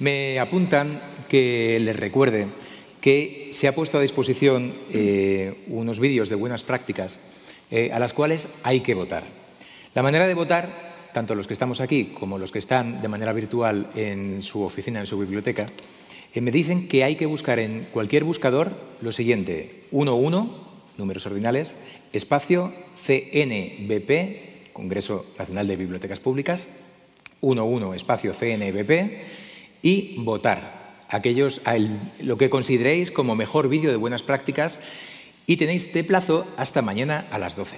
Me apuntan que les recuerde que se ha puesto a disposición eh, unos vídeos de buenas prácticas eh, a las cuales hay que votar. La manera de votar, tanto los que estamos aquí como los que están de manera virtual en su oficina, en su biblioteca, eh, me dicen que hay que buscar en cualquier buscador lo siguiente, 11, números ordinales, espacio CNBP, Congreso Nacional de Bibliotecas Públicas, 11, espacio CNBP, y votar aquellos, a lo que consideréis como mejor vídeo de buenas prácticas y tenéis de plazo hasta mañana a las 12.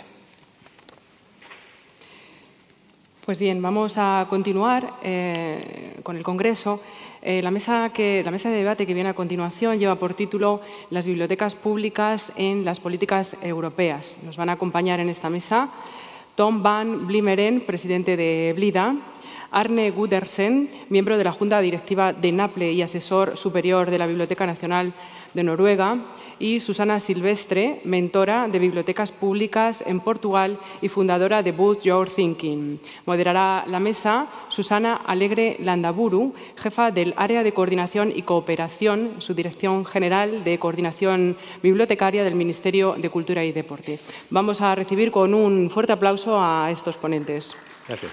Pues bien, vamos a continuar eh, con el Congreso. Eh, la, mesa que, la mesa de debate que viene a continuación lleva por título Las bibliotecas públicas en las políticas europeas. Nos van a acompañar en esta mesa Tom Van Blimeren, presidente de Blida, Arne Gudersen, miembro de la Junta Directiva de NAPLE y asesor superior de la Biblioteca Nacional de Noruega, y Susana Silvestre, mentora de bibliotecas públicas en Portugal y fundadora de boot Your Thinking. Moderará la mesa Susana Alegre Landaburu, jefa del Área de Coordinación y Cooperación, su Dirección General de Coordinación Bibliotecaria del Ministerio de Cultura y Deporte. Vamos a recibir con un fuerte aplauso a estos ponentes. Gracias.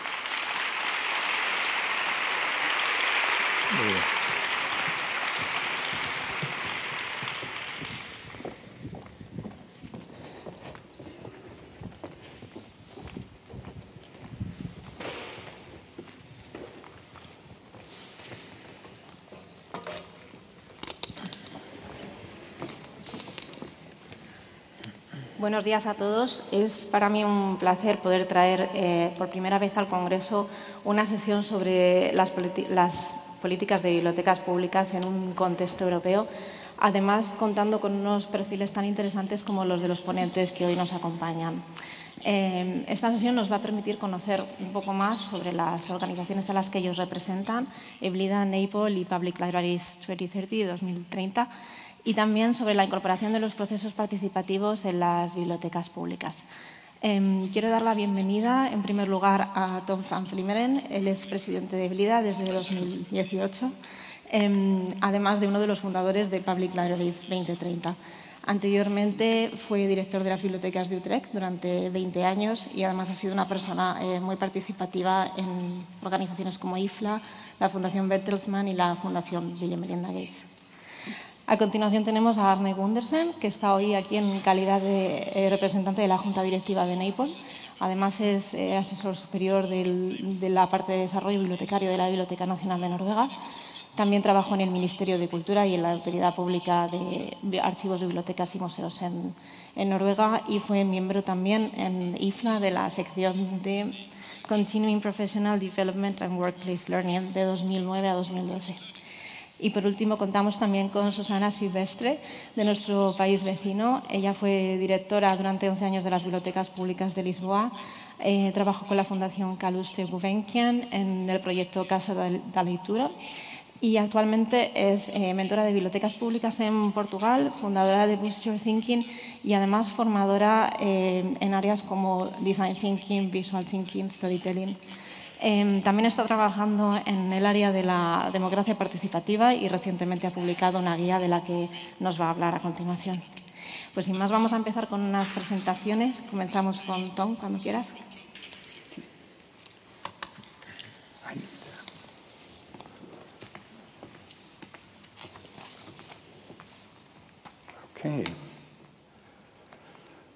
Buenos días a todos. Es para mí un placer poder traer eh, por primera vez al Congreso una sesión sobre las, las políticas de bibliotecas públicas en un contexto europeo, además contando con unos perfiles tan interesantes como los de los ponentes que hoy nos acompañan. Eh, esta sesión nos va a permitir conocer un poco más sobre las organizaciones a las que ellos representan, Eblida, Naples y Public Libraries 2030 2030, y también sobre la incorporación de los procesos participativos en las bibliotecas públicas. Em, quiero dar la bienvenida, en primer lugar, a Tom van Flimeren, Él es presidente de Blida desde 2018, em, además de uno de los fundadores de Public Libraries 2030. Anteriormente fue director de las bibliotecas de Utrecht durante 20 años y además ha sido una persona eh, muy participativa en organizaciones como IFLA, la Fundación Bertelsmann y la Fundación Bill Melinda Gates. A continuación tenemos a Arne Gundersen, que está hoy aquí en calidad de eh, representante de la Junta Directiva de Naples. Además es eh, asesor superior de la parte de desarrollo bibliotecario de la Biblioteca Nacional de Noruega. También trabajó en el Ministerio de Cultura y en la Autoridad Pública de Archivos, Bibliotecas y Museos en, Noruega y fue miembro también en IFLA de la sección de Continuing Professional Development and Workplace Learning de 2009 a 2012. Y por último contamos también con Susana Silvestre, de nuestro país vecino. Ella fue directora durante 11 años de las Bibliotecas Públicas de Lisboa. Eh, trabajó con la Fundación Caluste Gulbenkian en el proyecto Casa de la Lectura y actualmente es eh, mentora de bibliotecas públicas en Portugal, fundadora de Boost Thinking y además formadora eh, en áreas como Design Thinking, Visual Thinking, Storytelling. Em, también está trabajando en el área de la democracia participativa y recientemente ha publicado una guía de la que nos va a hablar a continuación. Pues sin más, vamos a empezar con unas presentaciones. Comenzamos con Tom, cuando quieras.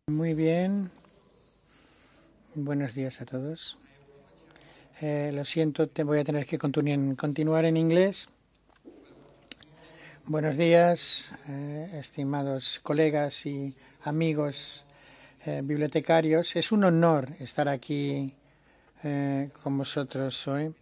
Muy bien. Buenos días a todos. Eh, lo siento, te voy a tener que continuar en inglés. Buenos días, eh, estimados colegas y amigos eh, bibliotecarios. Es un honor estar aquí con vosotros hoy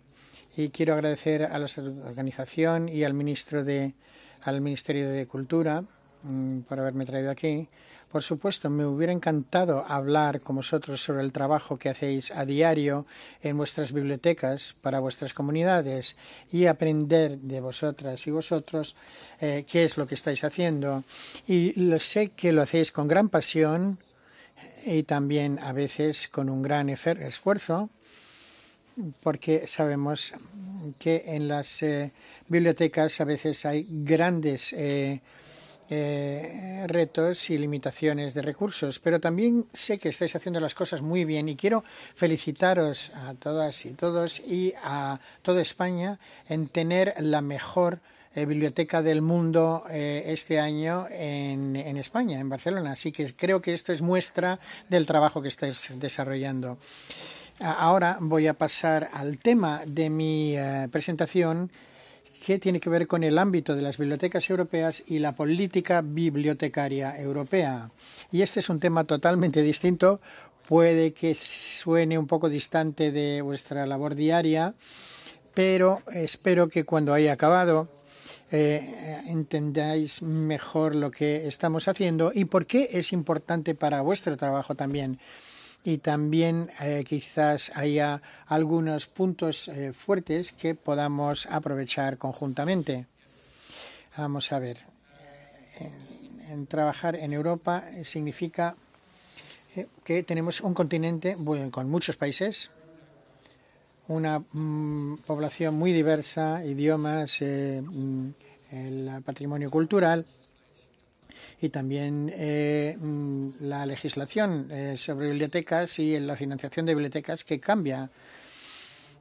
y quiero agradecer a la organización y al ministro de al Ministerio de Cultura mm, por haberme traído aquí por supuesto, me hubiera encantado hablar con vosotros sobre el trabajo que hacéis a diario en vuestras bibliotecas para vuestras comunidades y aprender de vosotras y vosotros eh, qué es lo que estáis haciendo. Y lo sé que lo hacéis con gran pasión y también a veces con un gran esfuerzo porque sabemos que en las eh, bibliotecas a veces hay grandes eh, eh, retos y limitaciones de recursos, pero también sé que estáis haciendo las cosas muy bien y quiero felicitaros a todas y todos y a toda España en tener la mejor eh, biblioteca del mundo eh, este año en, España, en Barcelona. Así que creo que esto es muestra del trabajo que estáis desarrollando. Ahora voy a pasar al tema de mi presentación que tiene que ver con el ámbito de las bibliotecas europeas y la política bibliotecaria europea. Y este es un tema totalmente distinto, puede que suene un poco distante de vuestra labor diaria, pero espero que cuando haya acabado eh, entendáis mejor lo que estamos haciendo y por qué es importante para vuestro trabajo también y también eh, quizás haya algunos puntos eh, fuertes que podamos aprovechar conjuntamente. Vamos a ver. En, trabajar en Europa eh, significa que tenemos un continente con muchos países, una mm, población muy diversa, idiomas, mm, el patrimonio cultural, y también eh, mm, la legislación eh, sobre bibliotecas y la financiación de bibliotecas que cambia.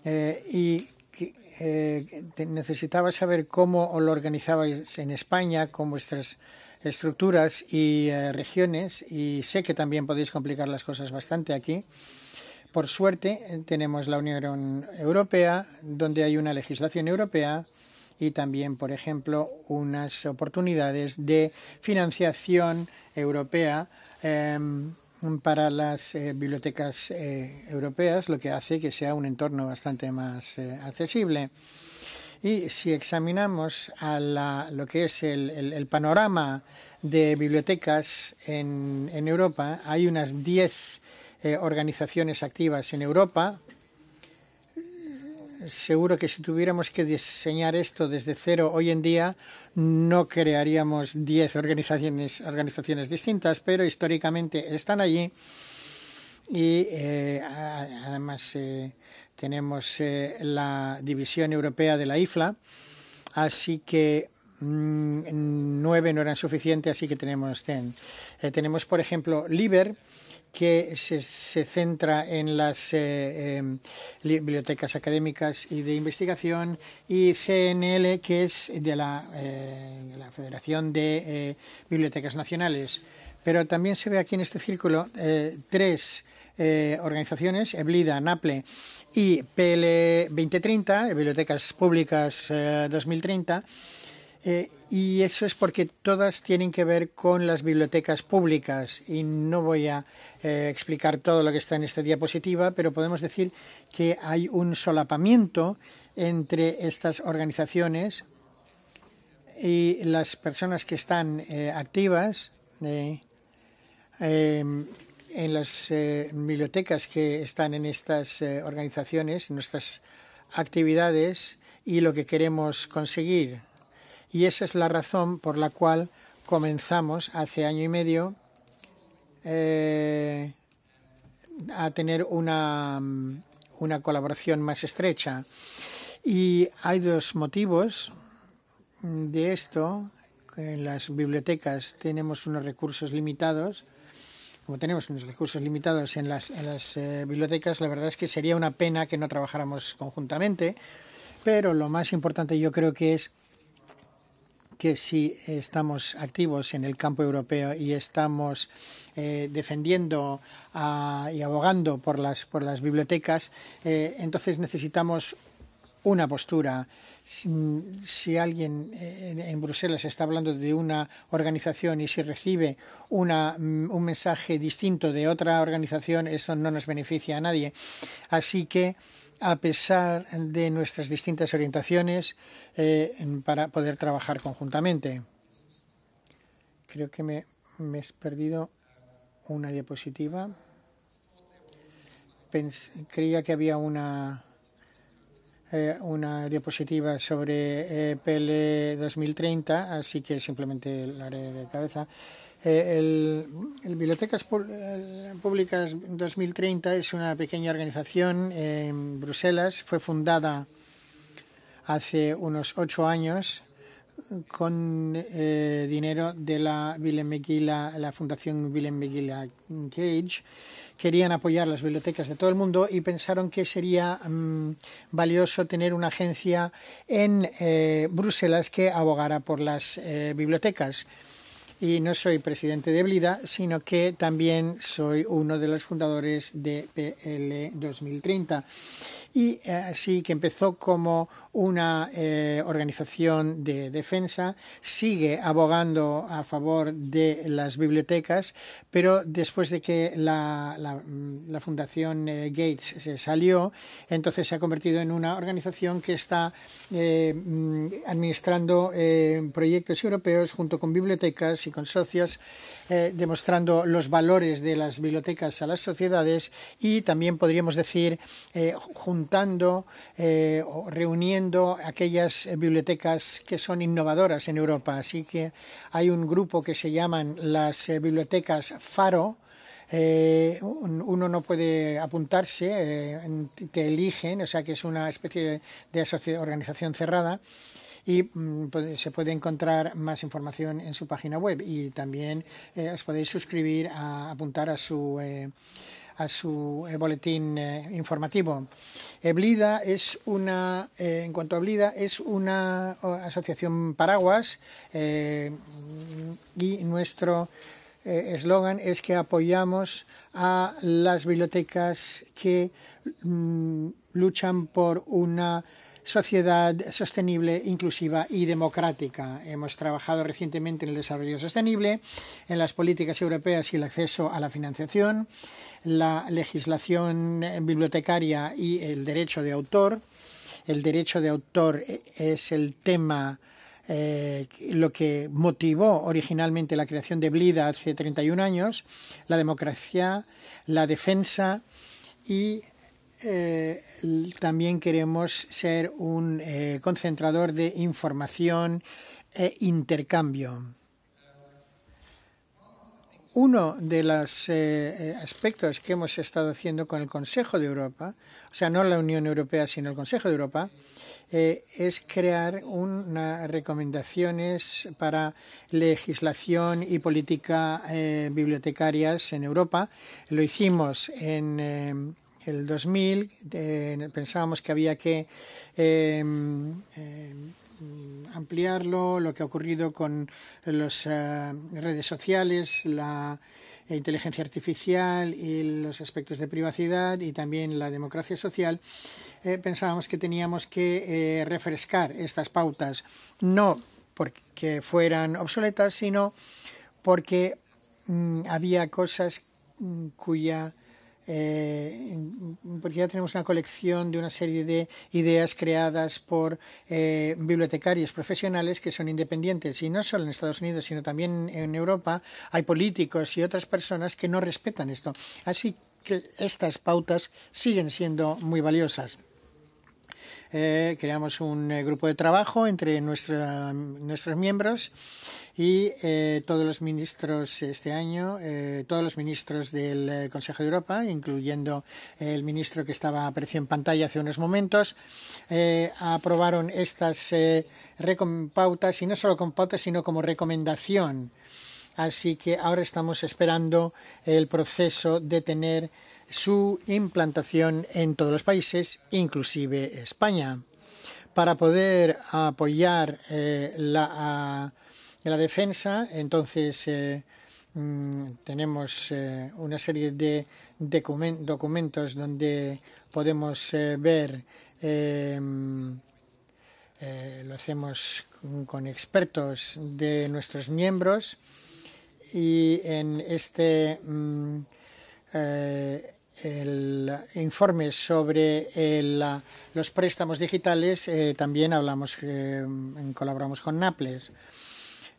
Eh, y necesitaba saber cómo lo organizabais en España con vuestras estructuras y regiones y sé que también podéis complicar las cosas bastante aquí. Por suerte tenemos la Unión Europea, donde hay una legislación europea y también, por ejemplo, unas oportunidades de financiación europea em, para las eh, bibliotecas eh, europeas, lo que hace que sea un entorno bastante más eh, accesible. Y si examinamos a lo que es el, panorama de bibliotecas en, en Europa, hay unas 10 organizaciones activas en Europa, seguro que si tuviéramos que diseñar esto desde cero hoy en día, no crearíamos 10 organizaciones, organizaciones distintas, pero históricamente están allí y eh, además eh, tenemos eh, la división europea de la IFLA, así que mm, nueve no eran suficientes, así que tenemos ten. tenemos, por ejemplo, LIBER, que se, centra en las eh, em, bibliotecas académicas y de investigación y CNL, que es de la, eh, Federación de eh, Bibliotecas Nacionales. Pero también se ve aquí en este círculo tres organizaciones, EBLIDA, NAPLE y PL 2030, e Bibliotecas Públicas 2030. y eso es porque todas tienen que ver con las bibliotecas públicas y no voy a eh, explicar todo lo que está en esta diapositiva, pero podemos decir que hay un solapamiento entre estas organizaciones y las personas que están eh, activas eh, en las bibliotecas que están en estas organizaciones, en nuestras actividades y lo que queremos conseguir. Y esa es la razón por la cual comenzamos hace año y medio eh, a tener mm, una, colaboración más estrecha. Y hay dos motivos mm, de esto. En las bibliotecas tenemos unos recursos limitados. Como tenemos unos recursos limitados en las, eh, bibliotecas, la verdad es que sería una pena que no trabajáramos conjuntamente. Pero lo más importante yo creo que es que si estamos activos en el campo europeo y estamos eh, defendiendo ah, y abogando por las, por las bibliotecas, eh, entonces necesitamos una postura. Si, alguien eh, en, Bruselas está hablando de una organización y si recibe una, mm, un mensaje distinto de otra organización, eso no nos beneficia a nadie. Así que a pesar de nuestras distintas orientaciones, eh, para poder trabajar conjuntamente. Creo que me, he perdido una diapositiva. creía que había una, eh, diapositiva sobre eh, PL 2030, así que simplemente la haré de cabeza. Eh, el, Bibliotecas eh, Públicas 2030 es una pequeña organización en Bruselas. Fue fundada hace unos ocho años con eh, dinero de la la Fundación Willem meguila Cage. Querían apoyar las bibliotecas de todo el mundo y pensaron que sería mm, valioso tener una agencia en Bruselas que abogara por las bibliotecas y no soy presidente de Blida, sino que también soy uno de los fundadores de PL 2030 y eh, así que empezó como una eh, organización de defensa, sigue abogando a favor de las bibliotecas, pero después de que la, la, Fundación eh, Gates se salió, entonces se ha convertido en una organización que está mm, administrando proyectos europeos junto con bibliotecas y con socios eh, demostrando los valores de las bibliotecas a las sociedades y también podríamos decir eh, juntando eh, o reuniendo aquellas bibliotecas que son innovadoras en Europa. Así que hay un grupo que se llaman las bibliotecas Faro, uno no puede apuntarse, te eligen, o sea que es una especie de, de organización cerrada y mm, pues, se puede encontrar más información en su página web y también eh, os podéis suscribir a apuntar a su eh, a su eh, boletín informativo. Eblida es una, en cuanto a Eblida, es una asociación paraguas y nuestro eslogan es que apoyamos a las bibliotecas que mm, luchan por una sociedad sostenible, inclusiva y democrática. Hemos trabajado recientemente en el desarrollo sostenible, en las políticas europeas y el acceso a la financiación, la legislación eh, bibliotecaria y el derecho de autor. El derecho de autor eh, es el tema eh, lo que motivó originalmente la creación de Blida hace 31 años, la democracia, la defensa y eh, también queremos ser un eh, concentrador de información e intercambio. Uno de los eh, aspectos que hemos estado haciendo con el Consejo de Europa, o sea, no la Unión Europea, sino el Consejo de Europa, es crear unas recomendaciones para legislación y política bibliotecarias en Europa. Lo hicimos en el 2000 eh, pensábamos que había que em, em, ampliarlo, lo que ha ocurrido con las eh, redes sociales, la inteligencia artificial y los aspectos de privacidad y también la democracia social, eh, pensábamos que teníamos que refrescar estas pautas, no porque fueran obsoletas, sino porque mm, había cosas mm, cuya eh, porque ya tenemos una colección de una serie de ideas creadas por eh, bibliotecarios profesionales que son independientes. Y no solo en Estados Unidos, sino también en Europa hay políticos y otras personas que no respetan esto. Así que estas pautas siguen siendo muy valiosas. Eh, creamos un eh, grupo de trabajo entre nuestra, nuestros miembros y eh, todos los ministros este año, todos los ministros del Consejo de Europa, incluyendo el ministro que estaba apareció en pantalla hace unos momentos, aprobaron estas pautas y no solo con pautas, sino como recomendación. Así que ahora estamos esperando el proceso de tener su implantación en todos los países, inclusive España. Para poder apoyar eh, la, defensa, entonces eh, mm, tenemos eh, una serie de documentos donde podemos ver em, lo hacemos con expertos de nuestros miembros y en este mm, el informe sobre los préstamos digitales eh, también hablamos, eh, colaboramos con Naples.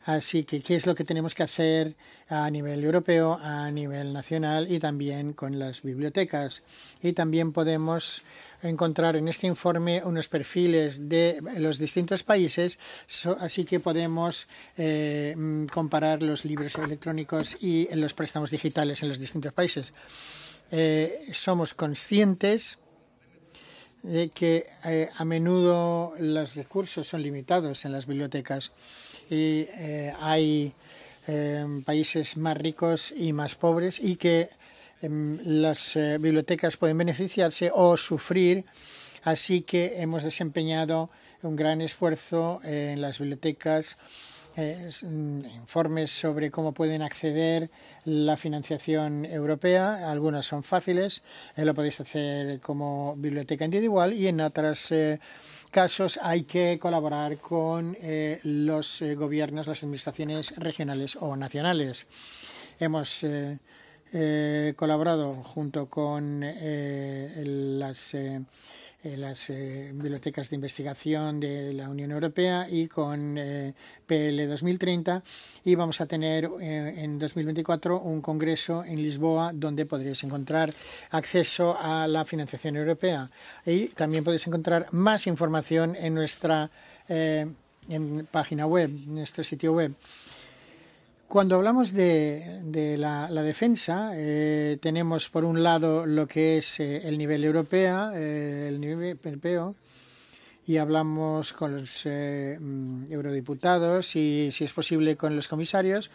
Así que, ¿qué es lo que tenemos que hacer a nivel europeo, a nivel nacional y también con las bibliotecas? Y también podemos encontrar en este informe unos perfiles de los distintos países, así que podemos eh, mm, comparar los libros electrónicos y los préstamos digitales en los distintos países. Eh, somos conscientes de que eh, a menudo los recursos son limitados en las bibliotecas y eh, hay países más ricos y más pobres y que em, las bibliotecas pueden beneficiarse o sufrir, así que hemos desempeñado un gran esfuerzo en las bibliotecas Mm, informes sobre cómo pueden acceder la financiación europea. Algunas son fáciles, eh, lo podéis hacer como biblioteca individual y en otros eh, casos hay que colaborar con eh, los gobiernos, las administraciones regionales o nacionales. Hemos colaborado junto con las las eh, bibliotecas de investigación de la Unión Europea y con eh, PL 2030 y vamos a tener eh, en 2024 un congreso en Lisboa donde podréis encontrar acceso a la financiación europea y también podéis encontrar más información en nuestra página web, en nuestro sitio web. Cuando hablamos de, la, defensa, eh, tenemos por un lado lo que es eh, el nivel europeo, eh, el nivel europeo, y hablamos con los mm, eurodiputados y, si es posible, con los comisarios,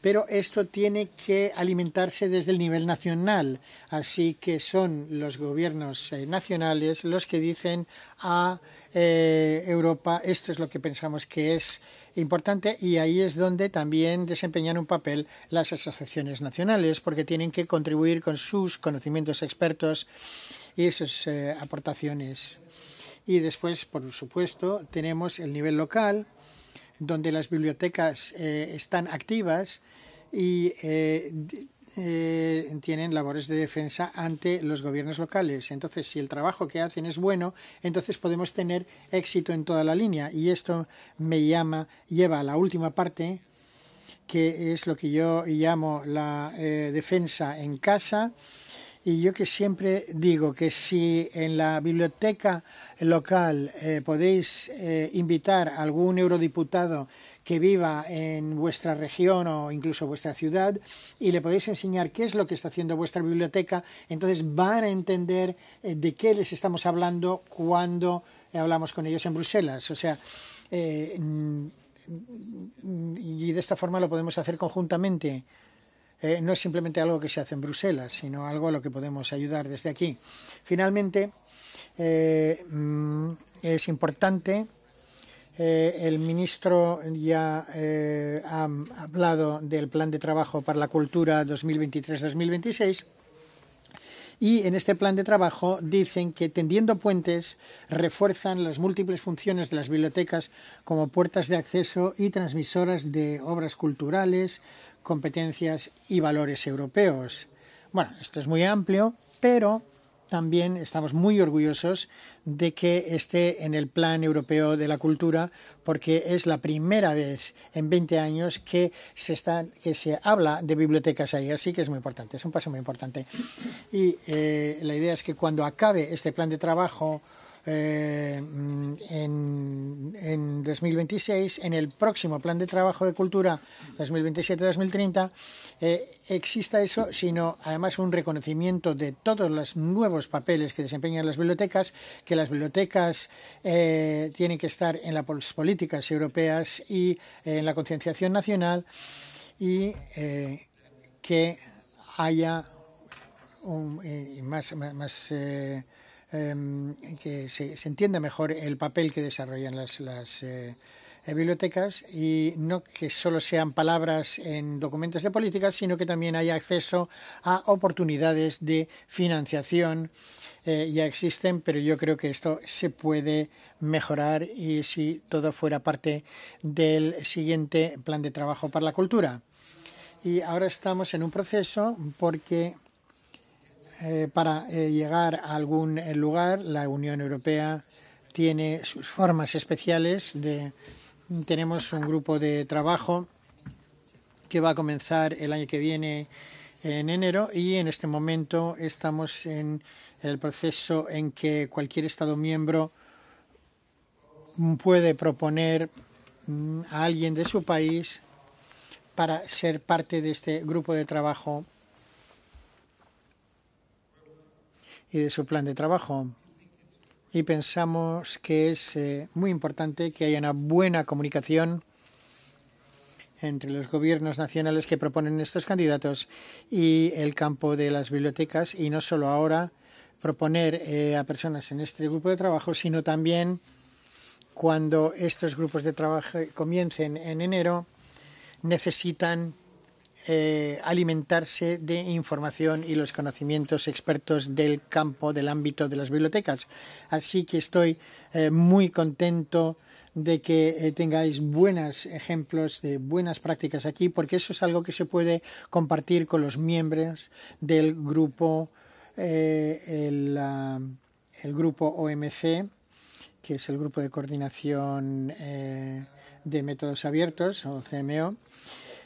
pero esto tiene que alimentarse desde el nivel nacional, así que son los gobiernos nacionales los que dicen a ah, Europa esto es lo que pensamos que es importante y ahí es donde también desempeñan un papel las asociaciones nacionales porque tienen que contribuir con sus conocimientos expertos y sus eh, aportaciones. Y después, por supuesto, tenemos el nivel local, donde las bibliotecas eh, están activas y eh, eh, tienen labores de defensa ante los gobiernos locales. Entonces, si el trabajo que hacen es bueno, entonces podemos tener éxito en toda la línea. Y esto me llama, lleva a la última parte, que es lo que yo llamo la eh, defensa en casa. Y yo que siempre digo que si en la biblioteca local eh, podéis invitar a algún eurodiputado que viva en vuestra región o incluso vuestra ciudad y le podéis enseñar qué es lo que está haciendo vuestra biblioteca, entonces van a entender eh, de qué les estamos hablando cuando eh, hablamos con ellos en Bruselas. O sea, eh, mm, y de esta forma lo podemos hacer conjuntamente. no es simplemente algo que se hace en Bruselas, sino algo a lo que podemos ayudar desde aquí. Finalmente, mm, es importante eh, el ministro ya eh, ha hablado del plan de trabajo para la cultura 2023-2026. Y en este plan de trabajo dicen que tendiendo puentes refuerzan las múltiples funciones de las bibliotecas como puertas de acceso y transmisoras de obras culturales, competencias y valores europeos. Bueno, esto es muy amplio, pero también estamos muy orgullosos de que esté en el Plan Europeo de la Cultura, porque es la primera vez en 20 años que se, está, que se habla de bibliotecas ahí, así que es muy importante, es un paso muy importante. Y eh, la idea es que cuando acabe este plan de trabajo, eh, en, 2026, en el próximo plan de trabajo de cultura 2027-2030, eh, exista eso, sino además un reconocimiento de todos los nuevos papeles que desempeñan las bibliotecas, que las bibliotecas eh, tienen que estar en las políticas europeas y en la concienciación nacional y que haya más, más, Em, que se, entienda mejor el papel que desarrollan las, eh, eh, bibliotecas y no que solo sean palabras en documentos de política, sino que también haya acceso a oportunidades de financiación. Eh, ya existen, pero yo creo que esto se puede mejorar y si todo fuera parte del siguiente plan de trabajo para la cultura. Y ahora estamos en un proceso porque eh, para eh, llegar a algún eh, lugar, la Unión Europea tiene sus formas especiales tenemos un grupo de trabajo que va a comenzar el año que viene en enero y en este momento estamos en el proceso en que cualquier Estado miembro puede proponer mm, a alguien de su país para ser parte de este grupo de trabajo y de su plan de trabajo. Y pensamos que es eh, muy importante que haya una buena comunicación entre los gobiernos nacionales que proponen estos candidatos y el campo de las bibliotecas, y no solo ahora proponer eh, a personas en este grupo de trabajo, sino también cuando estos grupos de trabajo comiencen en enero, necesitan eh, alimentarse de información y los conocimientos expertos del campo, del ámbito de las bibliotecas. Así que estoy eh, muy contento de que eh, tengáis buenos ejemplos de buenas prácticas aquí, porque eso es algo que se puede compartir con los miembros del grupo, el, grupo OMC, que es el grupo de coordinación de métodos abiertos, o CMO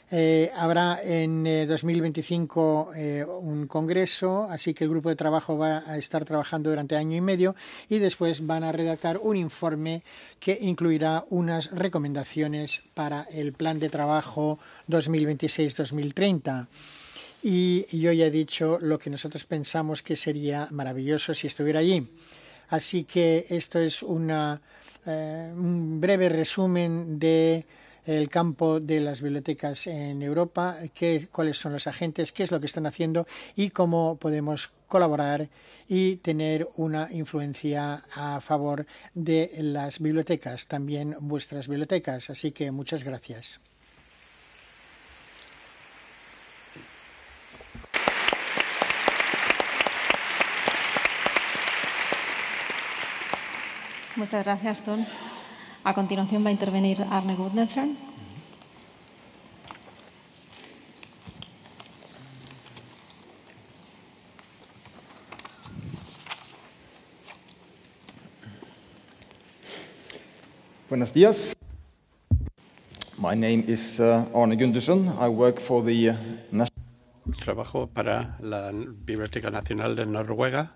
eh, habrá en 2025 eh, eh, un congreso, así que el grupo de trabajo va a estar trabajando durante año y medio y después van a redactar un informe que incluirá unas recomendaciones para el plan de trabajo 2026-2030. Y yo ya he dicho lo que nosotros pensamos que sería maravilloso si estuviera allí. Así que esto es una, un breve resumen de el campo de las bibliotecas en Europa, qué, cuáles son los agentes, qué es lo que están haciendo y cómo podemos colaborar y tener una influencia a favor de las bibliotecas, también vuestras bibliotecas. Así que muchas gracias. Muchas gracias, Ton. A continuación va a intervenir Arne Gundersen. Buenos días. My name is uh, Arne Gundersen. I work for the uh, Trabajo para la Biblioteca Nacional de Noruega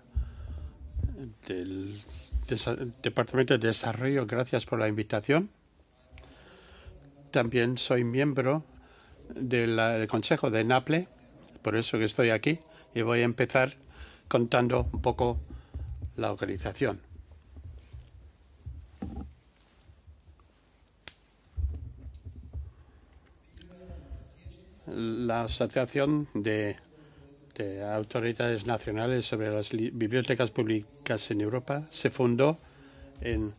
Departamento de Desarrollo. Gracias por la invitación. También soy miembro del, Consejo de NAPLE, por eso que estoy aquí, y voy a empezar contando un poco la organización. La Asociación de de autoridades nacionales sobre las bibliotecas públicas en Europa se fundó en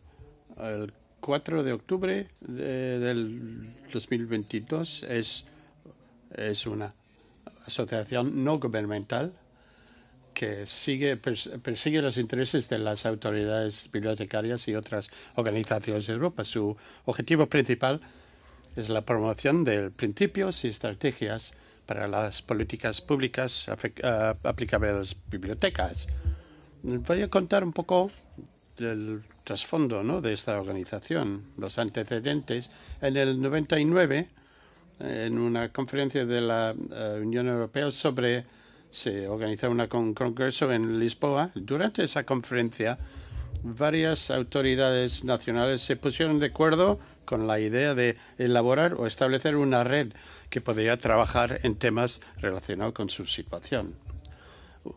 el 4 de octubre del 2022. Es, es una asociación no gubernamental que sigue, persigue los intereses de las autoridades bibliotecarias y otras organizaciones de Europa. Su objetivo principal es la promoción de principios y estrategias para las políticas públicas eh, aplicables a las bibliotecas. Voy a contar un poco del trasfondo de esta organización, los antecedentes. En el 99, en una conferencia de la eh, Unión Europea sobre se organizó un congreso en Lisboa. Durante esa conferencia varias autoridades nacionales se pusieron de acuerdo con la idea de elaborar o establecer una red que podría trabajar en temas relacionados con su situación.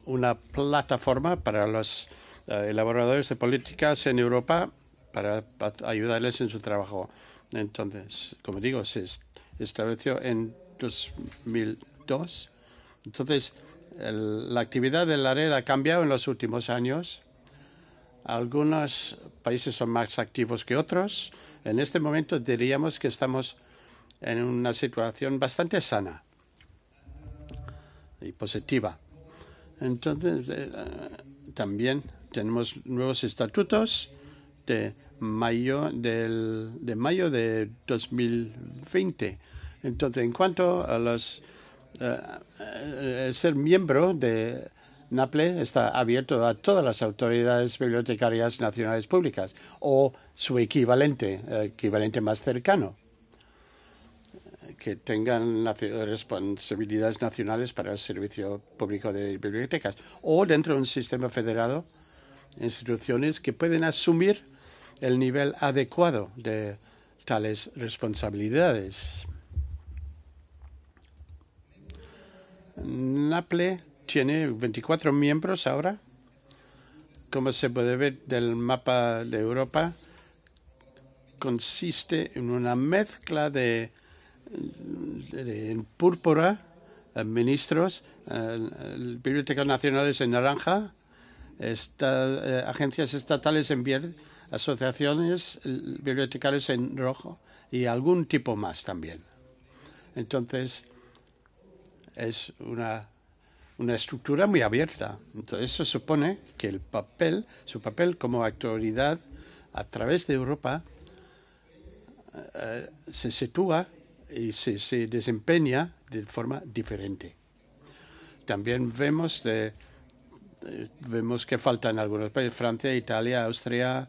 Una plataforma para los eh, elaboradores de políticas en Europa para ayudarles en su trabajo. Entonces, como digo, se estableció en 2002. Entonces, la actividad de la red ha cambiado en los últimos años algunos países son más activos que otros. En este momento diríamos que estamos en una situación bastante sana y positiva. Entonces, eh, también tenemos nuevos estatutos de mayo, de mayo de 2020. Entonces, en cuanto a los eh, eh, ser miembro de NAPLE está abierto a todas las autoridades bibliotecarias nacionales públicas o su equivalente, equivalente más cercano, que tengan responsabilidades nacionales para el servicio público de bibliotecas o dentro de un sistema federado, instituciones que pueden asumir el nivel adecuado de tales responsabilidades. NAPLE tiene 24 miembros ahora, como se puede ver del mapa de Europa, consiste en una mezcla de, en púrpura, eh, ministros, eh, bibliotecas nacionales en naranja, eh, agencias estatales en verde, asociaciones bibliotecarias en rojo y algún tipo más también. Entonces, es una una estructura muy abierta. Entonces eso supone que el papel, su papel como autoridad a través de Europa eh, se sitúa y se, desempeña de forma diferente. También vemos, vemos que faltan algunos países, Francia, Italia, Austria,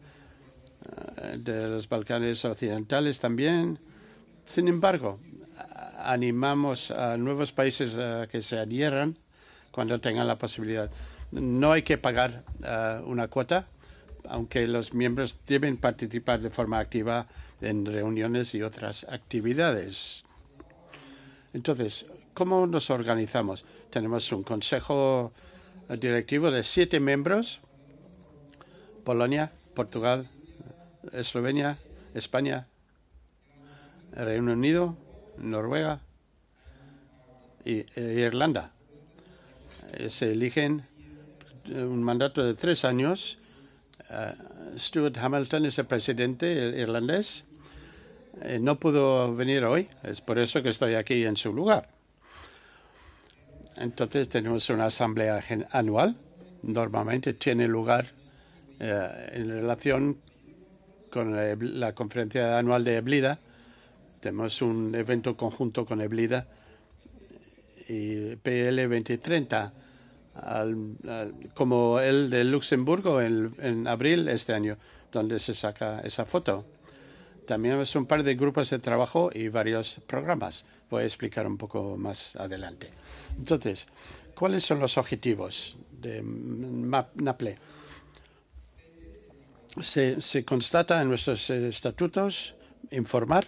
eh, de los Balcanes occidentales también. Sin embargo, animamos a nuevos países a que se adhieran cuando tengan la posibilidad. No hay que pagar eh, una cuota, aunque los miembros deben participar de forma activa en reuniones y otras actividades. Entonces, ¿cómo nos organizamos? Tenemos un consejo directivo de siete miembros, Polonia, Portugal, Eslovenia, España, Reino Unido, Noruega y eh, Irlanda. Eh, se eligen eh, un mandato de tres años. Eh, Stuart Hamilton es el presidente irlandés. no pudo venir hoy, es por eso que estoy aquí en su lugar. Entonces tenemos una asamblea anual. Normalmente tiene lugar en relación con la conferencia anual de Eblida. Tenemos un evento conjunto con Eblida y PL 2030, como el de Luxemburgo en, en abril este año, donde se saca esa foto. También es un par de grupos de trabajo y varios programas. Voy a explicar un poco más adelante. Entonces, ¿cuáles son los objetivos de NAPLE? Se, se constata en nuestros eh, estatutos informar,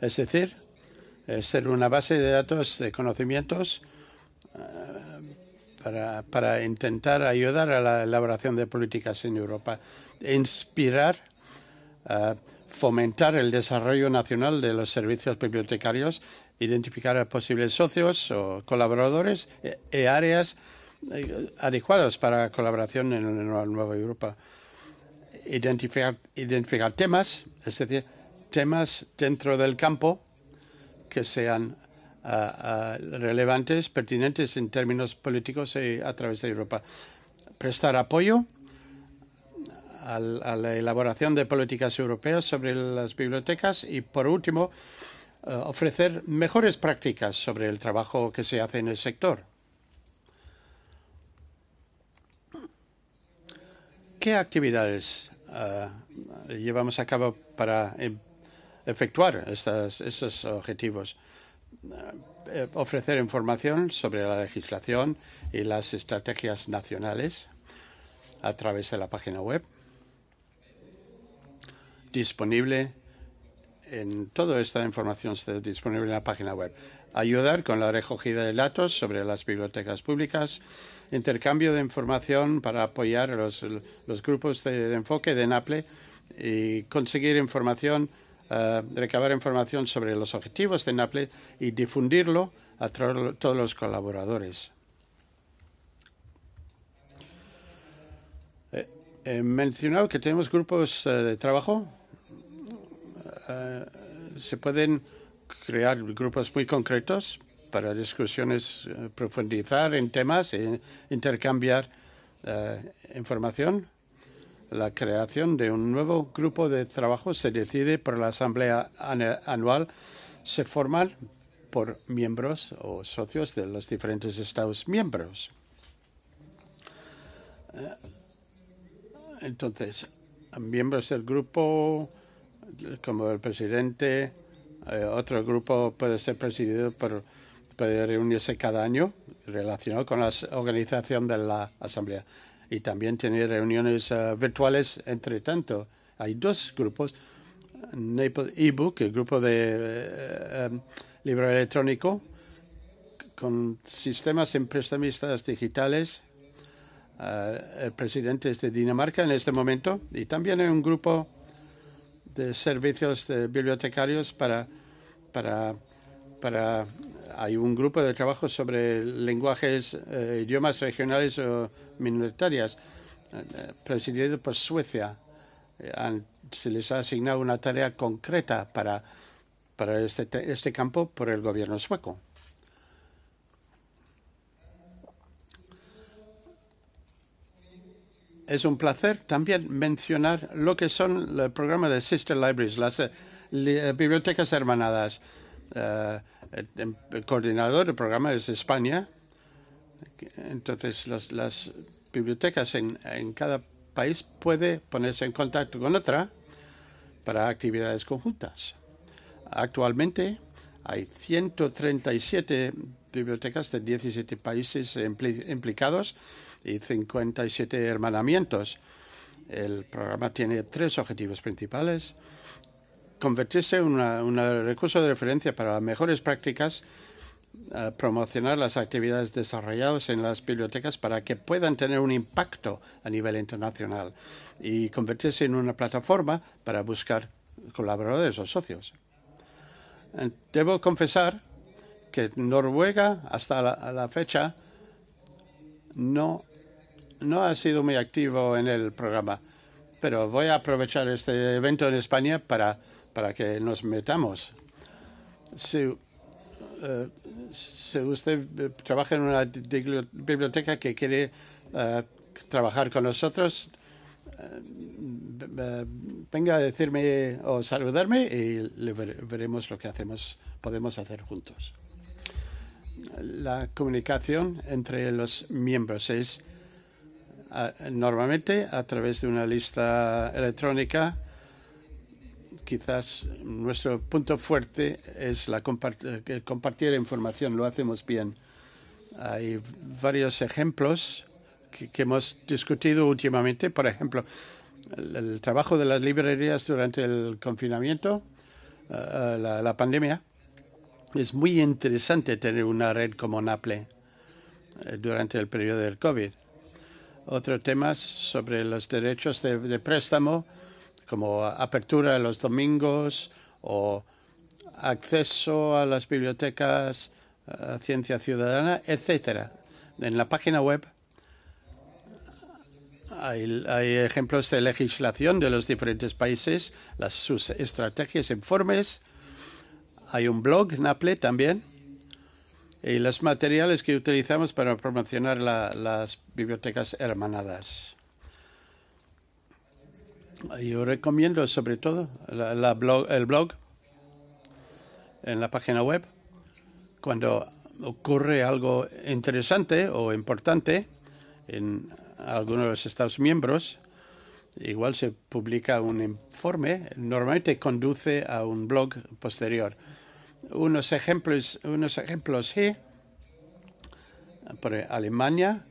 es decir, ser una base de datos de conocimientos eh, para, intentar ayudar a la elaboración de políticas en Europa, inspirar, eh, fomentar el desarrollo nacional de los servicios bibliotecarios, identificar a posibles socios o colaboradores e, e áreas eh, adecuadas para colaboración en la nueva Europa. identificar temas, es decir, temas dentro del campo que sean ah, ah, relevantes, pertinentes en términos políticos eh, a través de Europa. Prestar apoyo a, la elaboración de políticas europeas sobre las bibliotecas y, por último, ah, ofrecer mejores prácticas sobre el trabajo que se hace en el sector. ¿Qué actividades llevamos a cabo para em, efectuar estos objetivos. Eh, ofrecer información sobre la legislación y las estrategias nacionales a través de la página web disponible en toda esta información disponible en la página web. Ayudar con la recogida de datos sobre las bibliotecas públicas, intercambio de información para apoyar los, los grupos de enfoque de NAPLE y conseguir información eh, recabar información sobre los objetivos de NAPLE y difundirlo a todos los colaboradores. Eh, he, mencionado que tenemos grupos eh, de trabajo. se pueden crear grupos muy concretos para discusiones, profundizar en temas, e intercambiar información. La creación de un nuevo grupo de trabajo se decide por la Asamblea Anual, se forman por miembros o socios de los diferentes Estados miembros. Eh, entonces, miembros del grupo, como el presidente, eh, otro grupo puede ser presidido por, puede reunirse cada año relacionado con la organización de la asamblea y también tiene reuniones eh, virtuales entre tanto. Hay dos grupos, Naples eBook, el grupo de eh, em, libro electrónico, con sistemas emprestamistas digitales. Eh, el presidente es de Dinamarca en este momento y también hay un grupo de servicios de bibliotecarios para, para, para hay un grupo de trabajo sobre lenguajes, eh, idiomas regionales o minoritarias, eh, presidido por Suecia. Eh, se les ha asignado una tarea concreta para, para este, este, campo por el gobierno sueco. es un placer también mencionar lo que son el programa de Sister Libraries, las bibliotecas hermanadas. Em, el, coordinador del programa es España. Entonces, las, bibliotecas en, cada país puede ponerse en contacto con otra para actividades conjuntas. Actualmente hay 137 bibliotecas de 17 países implicados y 57 hermanamientos. El programa tiene tres objetivos principales convertirse en un recurso de referencia para las mejores prácticas, eh, promocionar las actividades desarrolladas en las bibliotecas para que puedan tener un impacto a nivel internacional y convertirse en una plataforma para buscar colaboradores o socios. Eh, debo confesar que Noruega hasta la, fecha no ha sido muy activo en el programa, pero voy a aprovechar este evento en España para para que nos metamos. Si, eh, usted eh, trabaja en una biblioteca que quiere eh, trabajar con nosotros, venga a decirme o saludarme y veremos lo que hacemos, podemos hacer juntos. La comunicación entre los miembros es normalmente a través de una lista electrónica quizás nuestro punto fuerte es la compartir información, lo hacemos bien. Hay varios ejemplos que, hemos discutido últimamente, por ejemplo, el, trabajo de las librerías durante el confinamiento, eh, eh, la, pandemia. Es muy interesante tener una red como NAPLE eh, durante el periodo del COVID. Otro tema sobre los derechos de préstamo como apertura los domingos o acceso a las bibliotecas eh, Ciencia Ciudadana, etcétera. En la página web hay, ejemplos de legislación de los diferentes países, las, sus estrategias, informes. Hay un blog, NAPLE, también. Y los materiales que utilizamos para promocionar las bibliotecas hermanadas. Yo recomiendo sobre todo el blog en la página web. Cuando ocurre algo interesante o importante en alguno de los Estados miembros, igual se publica un informe, normalmente conduce a un blog posterior. Unos ejemplos, unos ejemplos por Alemania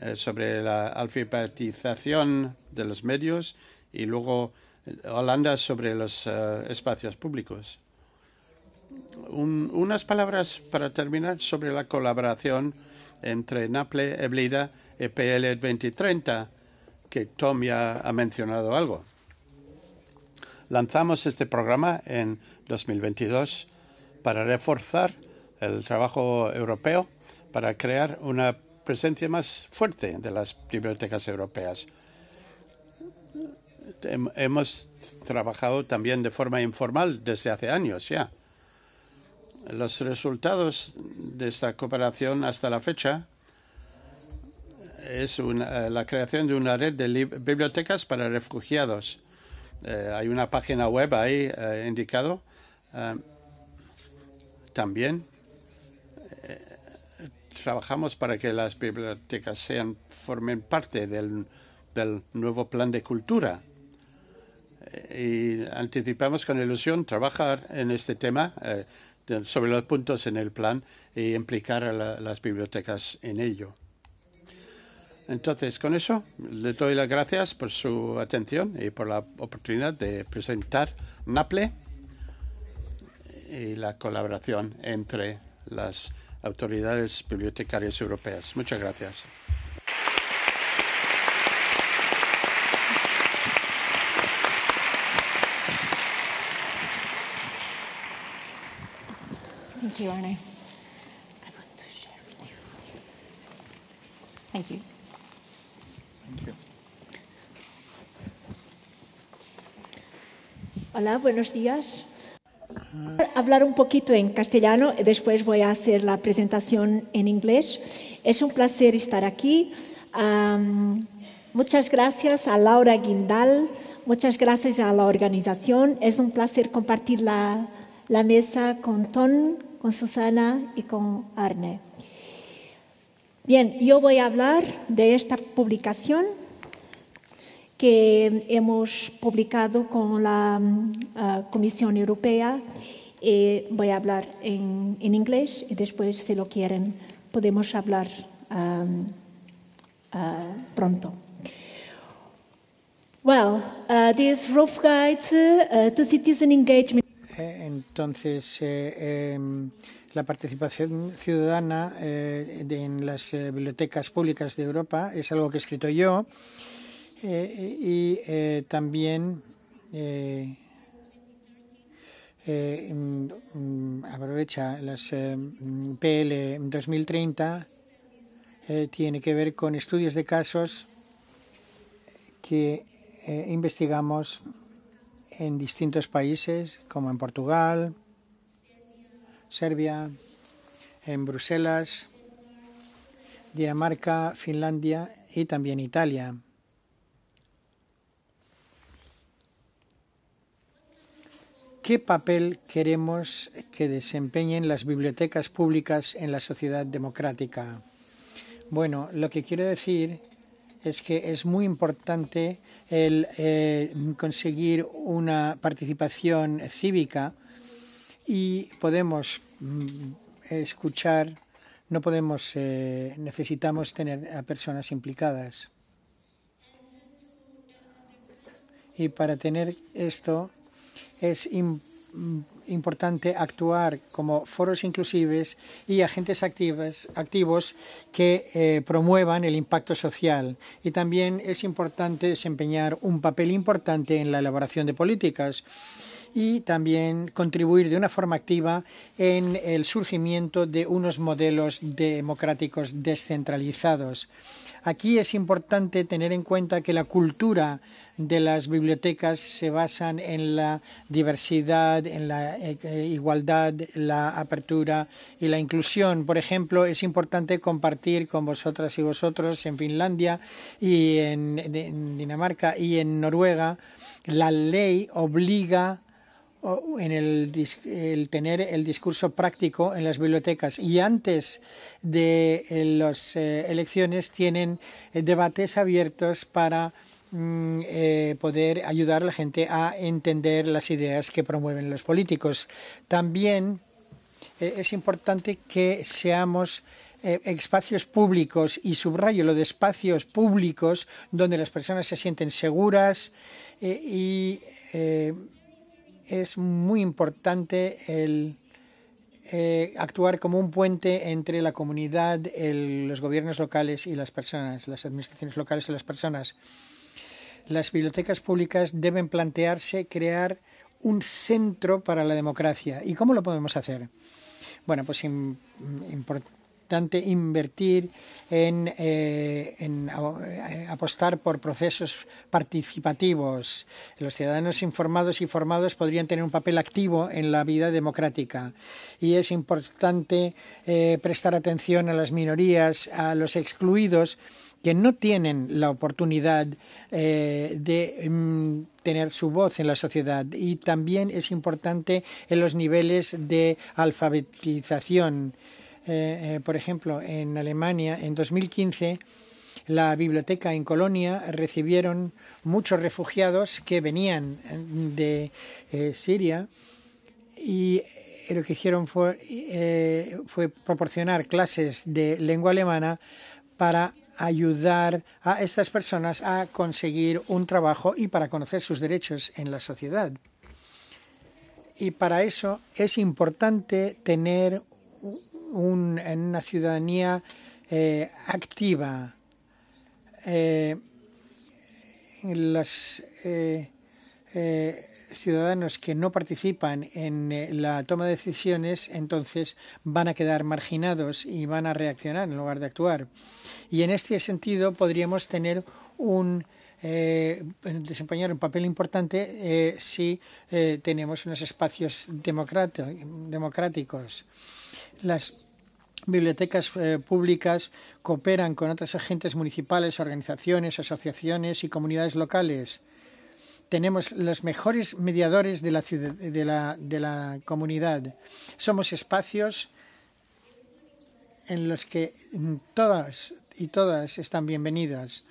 eh, sobre la alfabetización de los medios y luego Holanda sobre los eh, espacios públicos. unas palabras para terminar sobre la colaboración entre Naple, Eblida y PL 2030, que Tom ya ha mencionado algo. Lanzamos este programa en 2022 para reforzar el trabajo europeo, para crear una presencia más fuerte de las bibliotecas europeas hemos trabajado también de forma informal desde hace años ya. Los resultados de esta cooperación hasta la fecha es eh, la creación de una red de bibliotecas para refugiados. Eh, hay una página web ahí indicada. Eh, indicado. también trabajamos para que las bibliotecas sean formen parte del nuevo plan de cultura y anticipamos con ilusión trabajar en este tema eh, sobre los puntos en el plan y implicar a las bibliotecas en ello. Entonces, con eso, les doy las gracias por su atención y por la oportunidad de presentar NAPLE y la colaboración entre las autoridades bibliotecarias europeas. Muchas gracias. Thank you, I want to Hola, buenos días. Hablar un poquito en castellano, y después voy a hacer la presentación en inglés. Es un placer estar aquí. muchas gracias a Laura Guindal, muchas gracias a la organización. Es un placer compartir la, la mesa con Ton, con Susana y con Arne. Bien, yo voy a hablar de esta publicación que hemos publicado con la ah, Comisión Europea. y eh, voy a hablar en, inglés y después, si lo quieren, podemos hablar ah, pronto. Well, ah, this rough guide to citizen engagement. Eh, entonces, eh, em, la participación ciudadana eh, en las bibliotecas públicas de Europa es algo que he escrito yo y también em, em, aprovecha las PL 2030 tiene que ver con estudios de casos que investigamos en distintos países, como en Portugal, Serbia, en Bruselas, Dinamarca, Finlandia y también Italia. ¿Qué papel queremos que desempeñen las bibliotecas públicas en la sociedad democrática? Bueno, lo que quiero decir es que es muy importante el eh, conseguir una participación cívica y podemos mm, escuchar, no podemos, eh, necesitamos tener a personas implicadas. Y para tener esto es importante importante actuar como foros inclusivos y agentes activos, que eh, promuevan el impacto social. Y también es importante desempeñar un papel importante en la elaboración de políticas y también contribuir de una forma activa en el surgimiento de unos modelos democráticos descentralizados. Aquí es importante tener en cuenta que la cultura de las bibliotecas se basan en la diversidad, en la eh, eh, igualdad, la apertura y la inclusión. Por ejemplo, es importante compartir con vosotras y vosotros en Finlandia y en, Dinamarca y en Noruega. La ley obliga en el, tener el discurso práctico en las bibliotecas y antes de eh, las elecciones tienen debates abiertos para Mm, eh, poder ayudar a la gente a entender las ideas que promueven los políticos. También eh, es importante que seamos eh, espacios públicos y subrayo lo de espacios públicos donde las personas se sienten seguras y es muy importante el actuar como un puente entre la comunidad, los gobiernos locales y las personas, las administraciones locales y las personas las bibliotecas públicas deben plantearse crear un centro para la democracia. ¿Y cómo lo podemos hacer? Bueno, pues es importante invertir en, eh, eh, apostar por procesos participativos. Los ciudadanos informados y formados podrían tener un papel activo en la vida democrática. Y es importante eh, prestar atención a las minorías, a los excluidos que no tienen la oportunidad eh, de mm, tener su voz en la sociedad. Y también es importante en los niveles de alfabetización. Eh, eh, por ejemplo, en Alemania, en 2015, la biblioteca en Colonia recibieron muchos refugiados que venían mm, de Siria y lo que hicieron fue, fue proporcionar clases de lengua alemana para ayudar a estas personas a conseguir un trabajo y para conocer sus derechos en la sociedad. Y para eso es importante tener un, una ciudadanía eh, activa. Eh, los eh, eh, ciudadanos que no participan en la toma de decisiones entonces van a quedar marginados y van a reaccionar en lugar de actuar y en este sentido podríamos tener un eh, desempeñar un papel importante eh, si eh, tenemos unos espacios democráticos. Las bibliotecas públicas cooperan con otros agentes municipales, organizaciones, asociaciones y comunidades locales. Tenemos los mejores mediadores de la, ciudad, de la comunidad. Somos espacios en los que mm, todas y todas están bienvenidas.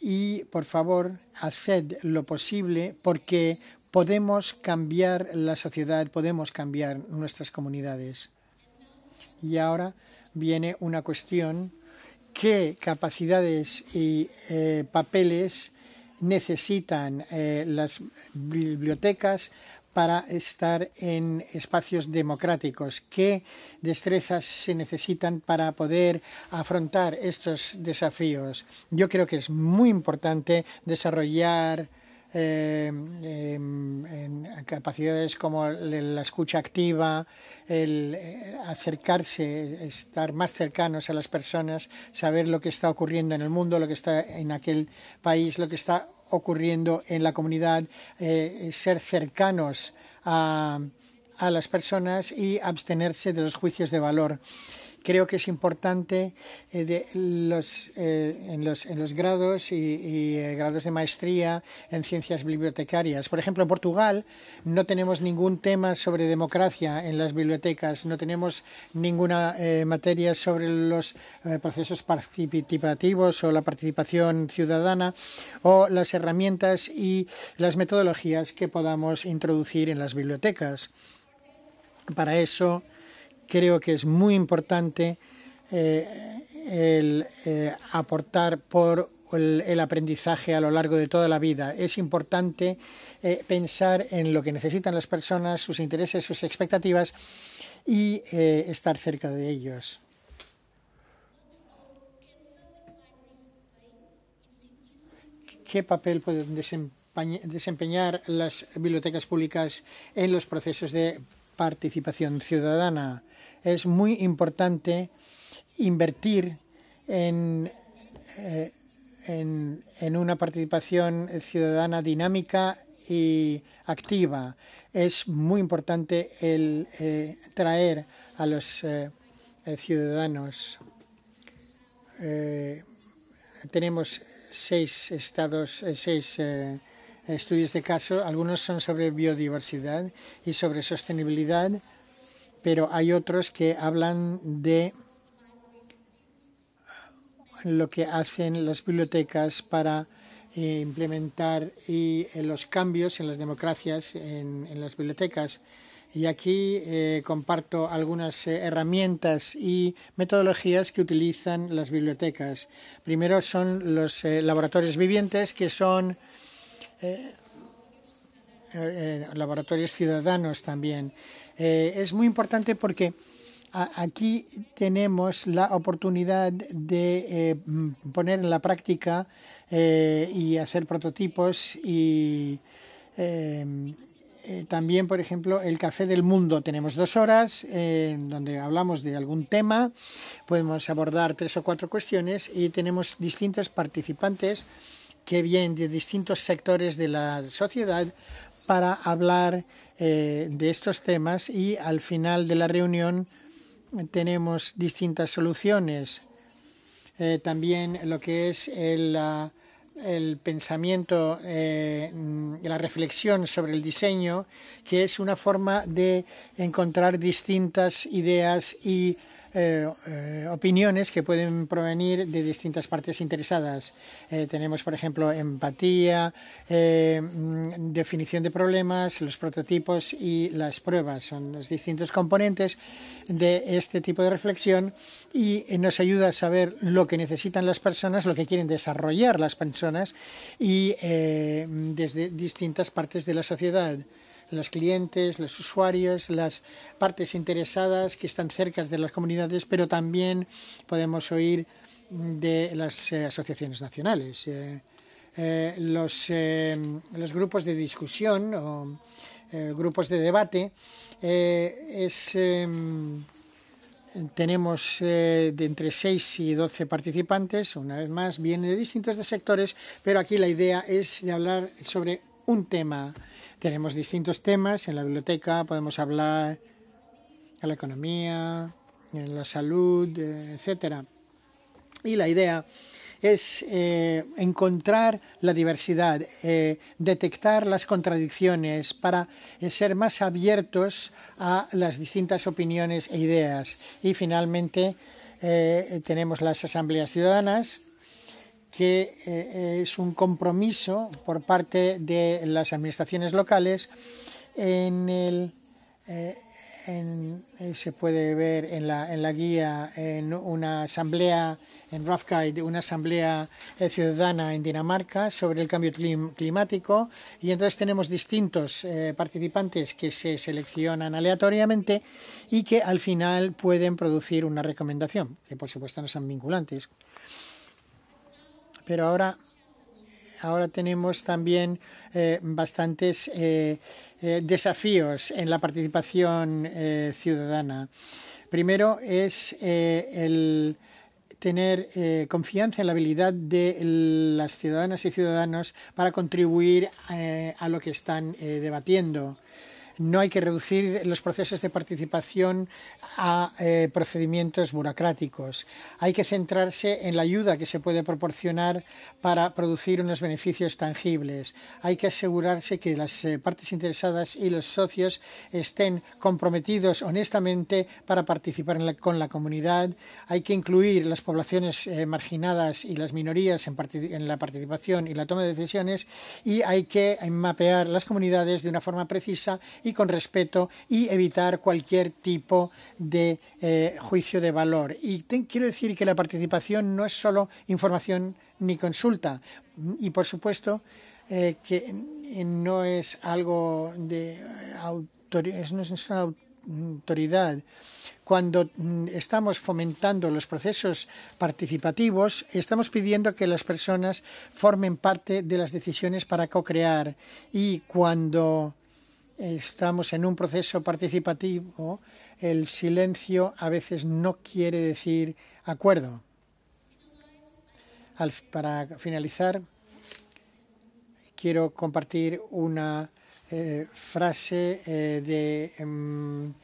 Y por favor, haced lo posible porque podemos cambiar la sociedad, podemos cambiar nuestras comunidades. Y ahora viene una cuestión, ¿qué capacidades y eh, papeles necesitan eh, las bibliotecas para estar en espacios democráticos? ¿Qué destrezas se necesitan para poder afrontar estos desafíos? Yo creo que es muy importante desarrollar eh, em, capacidades como la escucha activa, el eh, acercarse, estar más cercanos a las personas, saber lo que está ocurriendo en el mundo, lo que está en aquel país, lo que está ocurriendo en la comunidad, eh, ser cercanos a, a las personas y abstenerse de los juicios de valor creo que es importante eh, eh, los, en, los, grados y, eh, grados de maestría en ciencias bibliotecarias. Por ejemplo, en Portugal no tenemos ningún tema sobre democracia en las bibliotecas, no tenemos ninguna materia sobre los procesos participativos o la participación ciudadana o las herramientas y las metodologías que podamos introducir en las bibliotecas. Para eso, creo que es muy importante eh, eh, aportar por el, aprendizaje a lo largo de toda la vida. Es importante eh, pensar en lo que necesitan las personas, sus intereses, sus expectativas y estar cerca de ellos. ¿Qué papel pueden desempeñar las bibliotecas públicas en los procesos de participación ciudadana? es muy importante invertir eh, en, una participación ciudadana dinámica y activa. Es muy importante el eh, traer a los eh, ciudadanos. tenemos seis estados, seis estudios de caso. Algunos son sobre biodiversidad y sobre sostenibilidad pero hay otros que hablan de lo que hacen las bibliotecas para eh, implementar y, eh, los cambios en las democracias en, las bibliotecas. Y aquí eh, comparto algunas herramientas y metodologías que utilizan las bibliotecas. Primero son los laboratorios vivientes, que son laboratorios ciudadanos también. Eh, es muy importante porque aquí tenemos la oportunidad de eh, poner en la práctica eh, y hacer prototipos y también, por ejemplo, el café del mundo. Tenemos dos horas en donde hablamos de algún tema, podemos abordar tres o cuatro cuestiones y tenemos distintos participantes que vienen de distintos sectores de la sociedad para hablar eh, de estos temas y al final de la reunión tenemos distintas soluciones. Eh, también lo que es el, pensamiento, eh, la reflexión sobre el diseño, que es una forma de encontrar distintas ideas y eh, eh, opiniones que pueden provenir de distintas partes interesadas. Eh, tenemos, por ejemplo, empatía, mm, definición de problemas, los prototipos y las pruebas. Son los distintos componentes de este tipo de reflexión y nos ayuda a saber lo que necesitan las personas, lo que quieren desarrollar las personas y mm, desde distintas partes de la sociedad los clientes, los usuarios, las partes interesadas que están cerca de las comunidades, pero también podemos oír de las eh, asociaciones nacionales. Eh, eh, los, grupos de discusión o grupos de debate es em, tenemos de entre 6 y 12 participantes, una vez más, vienen de distintos sectores, pero aquí la idea es de hablar sobre un tema tenemos distintos temas en la biblioteca, podemos hablar de la economía, de la salud, etcétera. Y la idea es eh, encontrar la diversidad, eh, detectar las contradicciones para eh, ser más abiertos a las distintas opiniones e ideas. Y finalmente tenemos las asambleas ciudadanas, que eh, es un compromiso por parte de las administraciones locales en el eh, eh, se puede ver en la, guía en una asamblea en Rough Guide, una asamblea ciudadana en Dinamarca sobre el cambio climático y entonces tenemos distintos participantes que se seleccionan aleatoriamente y que al final pueden producir una recomendación que por supuesto no son vinculantes. Pero ahora, tenemos también eh, bastantes eh, eh, desafíos en la participación ciudadana. Primero es el tener confianza en la habilidad de las ciudadanas y ciudadanos para contribuir a lo que están debatiendo no hay que reducir los procesos de participación a eh, procedimientos burocráticos. Hay que centrarse en la ayuda que se puede proporcionar para producir unos beneficios tangibles. Hay que asegurarse que las eh, partes interesadas y los socios estén comprometidos honestamente para participar con la comunidad. Hay que incluir las poblaciones eh, marginadas y las minorías en, en la participación y la toma de decisiones y hay que mapear las comunidades de una forma precisa y con respeto y evitar cualquier tipo de eh, juicio de valor. Y quiero decir que la participación no es solo información ni consulta. Y por supuesto eh, que eh, no es algo de no es mm, autoridad cuando mm, estamos fomentando los procesos participativos, estamos pidiendo que las personas formen parte de las decisiones para co-crear y cuando estamos en un proceso participativo, el silencio a veces no quiere decir acuerdo. para finalizar, quiero compartir una eh, frase eh, de em,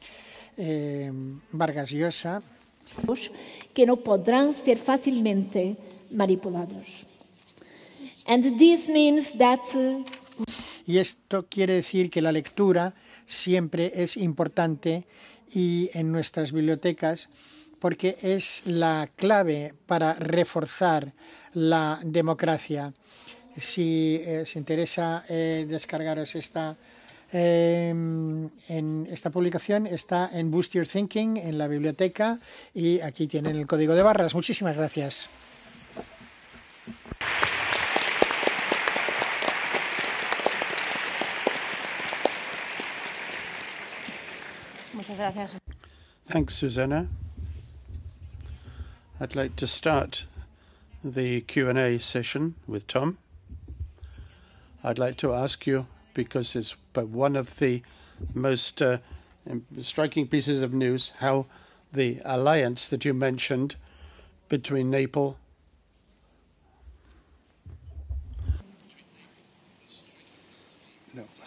eh, Vargas Llosa. Que no podrán ser fácilmente manipulados. And this means that. Y esto quiere decir que la lectura siempre es importante y en nuestras bibliotecas porque es la clave para reforzar la democracia. Si eh, os interesa eh, descargaros esta, em, en esta publicación, está en Boost Your Thinking, en la biblioteca, y aquí tienen el código de barras. Muchísimas gracias. gracias. Thanks, Susanna. I'd like to start the Q&A session with Tom. I'd like to ask you, because it's one of the most uh, striking pieces of news, how the alliance that you mentioned between Naples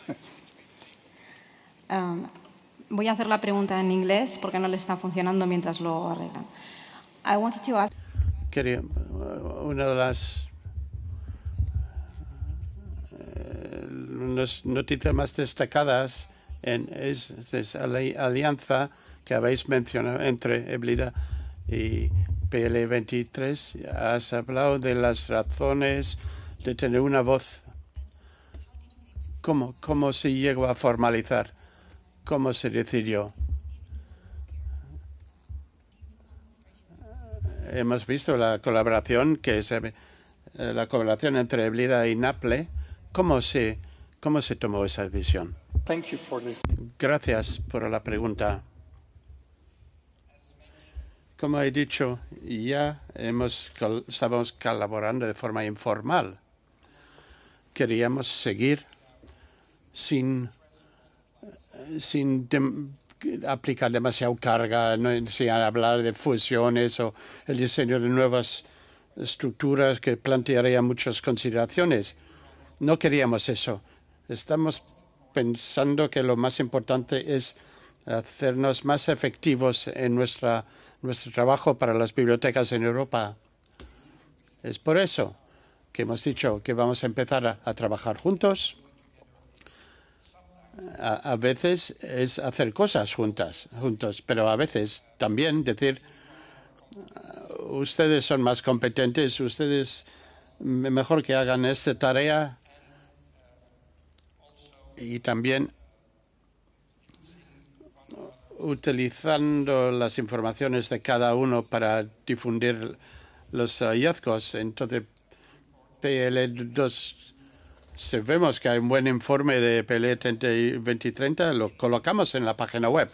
um, Voy a hacer la pregunta en inglés porque no le está funcionando mientras lo arreglan. Quería, eh, una de las eh, noticias más destacadas en es, la alianza que habéis mencionado entre Eblida y PL23. Has hablado de las razones de tener una voz. ¿Cómo, cómo se llegó a formalizar? ¿cómo se decidió? Eh, hemos visto la colaboración que se, eh, la colaboración entre Blida y Naple. ¿Cómo se, cómo se tomó esa decisión? Gracias por la pregunta. Como he dicho, ya hemos, estábamos colaborando de forma informal. Queríamos seguir sin eh, sin aplicar demasiada carga, ¿no? sin hablar de fusiones o el diseño de nuevas estructuras que plantearía muchas consideraciones. No queríamos eso. Estamos pensando que lo más importante es hacernos más efectivos en nuestro trabajo para las bibliotecas en Europa. Es por eso que hemos dicho que vamos a empezar a trabajar juntos a, veces es hacer cosas juntas, juntos, pero a veces también decir, ah, ustedes son más competentes, ustedes mejor que hagan esta tarea y también utilizando las informaciones de cada uno para difundir los hallazgos. Entonces, PL2 si vemos que hay un buen informe de PLE 2030, lo colocamos en la página web.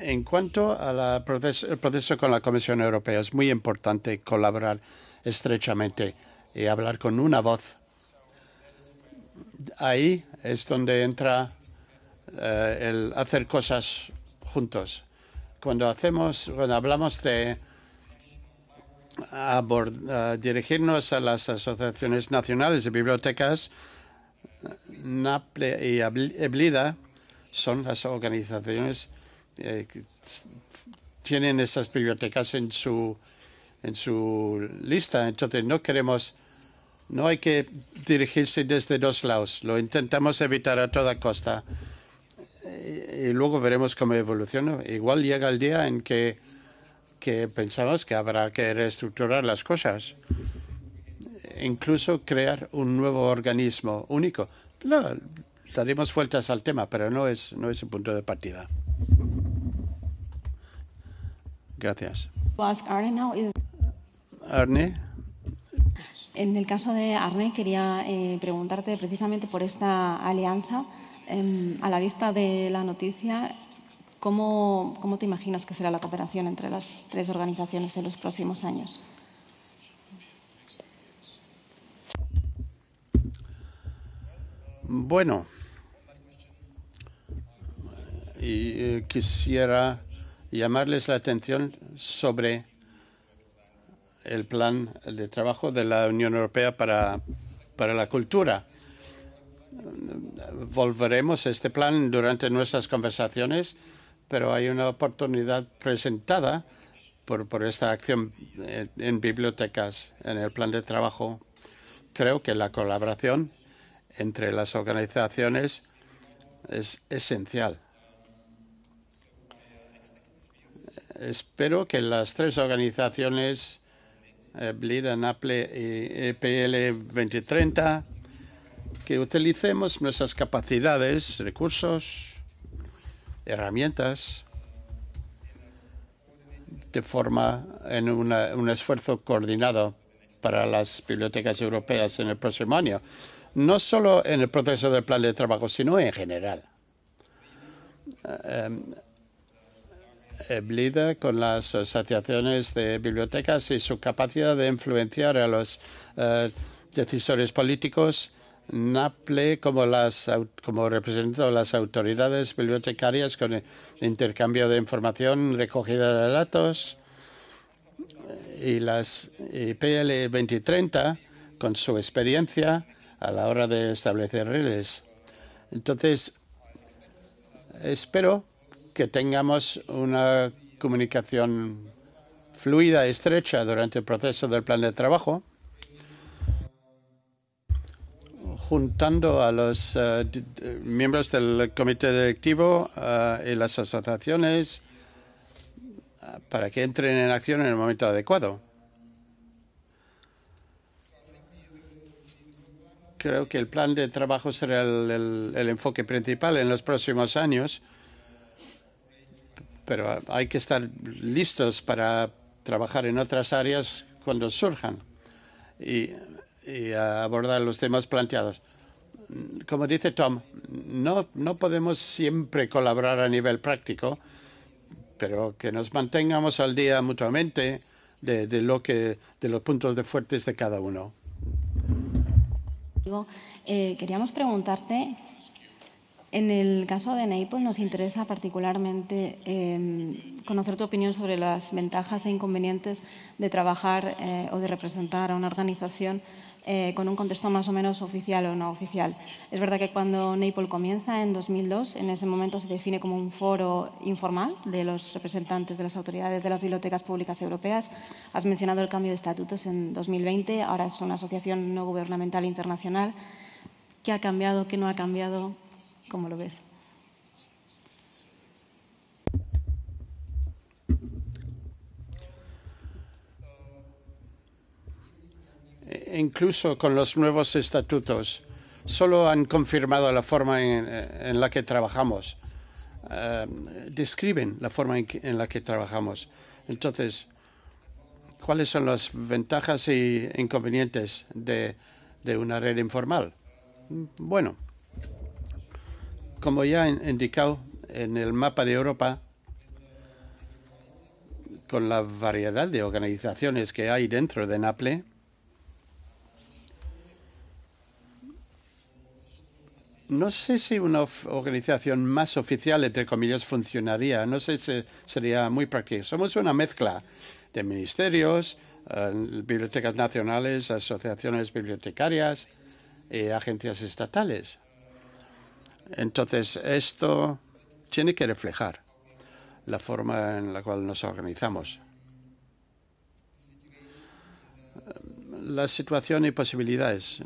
En cuanto al proceso, con la Comisión Europea, es muy importante colaborar estrechamente y hablar con una voz. Ahí es donde entra eh, el hacer cosas juntos. Cuando hacemos, cuando hablamos de a eh, dirigirnos a las asociaciones nacionales de bibliotecas. NAPLE y EBLIDA son las organizaciones eh, que tienen esas bibliotecas en su, en su lista. Entonces, no queremos, no hay que dirigirse desde dos lados. Lo intentamos evitar a toda costa. y luego veremos cómo evoluciona. Igual llega el día en que que pensamos que habrá que reestructurar las cosas, incluso crear un nuevo organismo único. No, daremos vueltas al tema, pero no es, no es el punto de partida. Gracias. Arne. En el caso de Arne, quería eh, preguntarte precisamente por esta alianza. Em, a la vista de la noticia, ¿Cómo, te imaginas que será la cooperación entre las tres organizaciones en los próximos años? Bueno, eh, quisiera llamarles la atención sobre el plan de trabajo de la Unión Europea para, para la cultura. Volveremos a este plan durante nuestras conversaciones pero hay una oportunidad presentada por, esta acción eh, en, bibliotecas, en el plan de trabajo. Creo que la colaboración entre las organizaciones es esencial. Espero que las tres organizaciones, eh, BLID, ANAPLE y EPL 2030, que utilicemos nuestras capacidades, recursos, herramientas de forma en un esfuerzo coordinado para las bibliotecas europeas en el próximo año, no solo en el proceso del plan de trabajo, sino en general. Em, eh, con las asociaciones de bibliotecas y su capacidad de influenciar a los eh, decisores políticos NAPLE como, las, como las autoridades bibliotecarias con intercambio de información, recogida de datos eh, y las y PL 2030 con su experiencia a la hora de establecer redes. Entonces, espero que tengamos una comunicación fluida, estrecha durante el proceso del plan de trabajo juntando a los eh, eh, miembros del comité directivo eh, y las asociaciones para que entren en acción en el momento adecuado. Creo que el plan de trabajo será el, enfoque principal en los próximos años, pero hay que estar listos para trabajar en otras áreas cuando surjan y abordar los temas planteados. Como dice Tom, no, no podemos siempre colaborar a nivel práctico, pero que nos mantengamos al día mutuamente de, lo que, de los puntos de fuertes de cada uno. Eh, queríamos preguntarte, en el caso de Naples nos interesa particularmente em, conocer tu opinión sobre las ventajas e inconvenientes de trabajar eh, o de representar a una organización eh, con un contexto más o menos oficial o no oficial. Es verdad que cuando Naples comienza en 2002, en ese momento se define como un foro informal de los representantes de las autoridades de las bibliotecas públicas europeas. Has mencionado el cambio de estatutos en 2020, ahora es una asociación no gubernamental internacional. ¿Qué ha cambiado? ¿Qué no ha cambiado? ¿Cómo lo ves? incluso con los nuevos estatutos, solo han confirmado la forma en, la que trabajamos. Eh, describen la forma en, la que trabajamos. Entonces, ¿cuáles son las ventajas e inconvenientes de, de una red informal? Bueno, como ya he indicado en el mapa de Europa, con la variedad de organizaciones que hay dentro de NAPLE, no sé si una organización más oficial, entre comillas, funcionaría. No sé si sería muy práctico. Somos una mezcla de ministerios, eh, bibliotecas nacionales, asociaciones bibliotecarias y agencias estatales. Entonces, esto tiene que reflejar la forma en la cual nos organizamos. Eh, la situación y posibilidades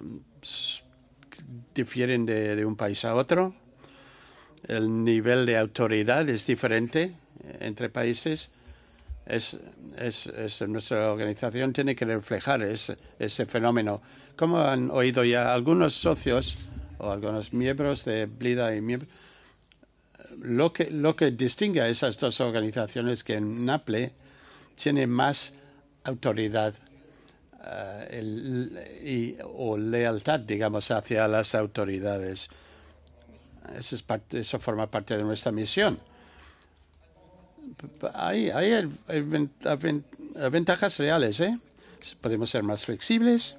difieren de, un país a otro, el nivel de autoridad es diferente eh, entre países. Es, nuestra organización tiene que reflejar ese, fenómeno. Como han oído ya algunos socios o algunos miembros de Blida y miembros, lo que, lo que distingue a esas dos organizaciones que en NAPLE tiene más autoridad eh, el, o lealtad, digamos, hacia las autoridades. Eso, es parte, eso forma parte de nuestra misión. Hay, ventajas reales. ¿eh? Podemos ser más flexibles,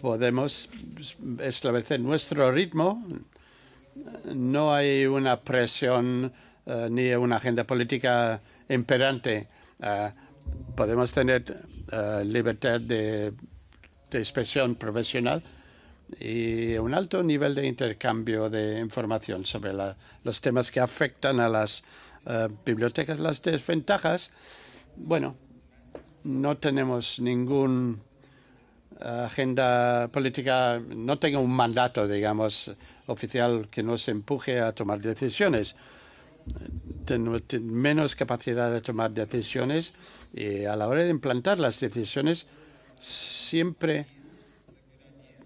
podemos establecer nuestro ritmo. No hay una presión eh, ni una agenda política imperante. podemos tener eh, libertad de, expresión profesional y un alto nivel de intercambio de información sobre los temas que afectan a las eh, bibliotecas. Las desventajas, bueno, no tenemos ninguna eh, agenda política, no tengo un mandato, digamos, oficial que nos empuje a tomar decisiones. Tenemos menos capacidad de tomar decisiones y eh, a la hora de implantar las decisiones, siempre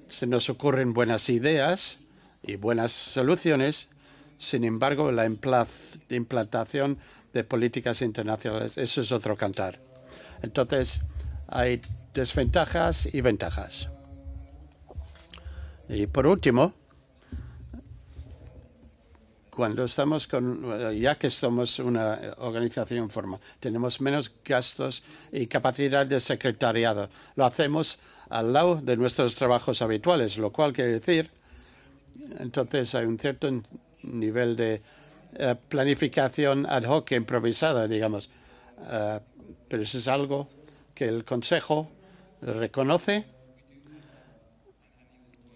se nos ocurren buenas ideas y buenas soluciones. Sin embargo, la implantación de políticas internacionales, eso es otro cantar. Entonces, hay desventajas y ventajas. Y por último, cuando estamos con, eh, ya que somos una eh, organización forma tenemos menos gastos y capacidad de secretariado. Lo hacemos al lado de nuestros trabajos habituales, lo cual quiere decir, entonces hay un cierto nivel de eh, planificación ad hoc improvisada, digamos. pero eso es algo que el Consejo reconoce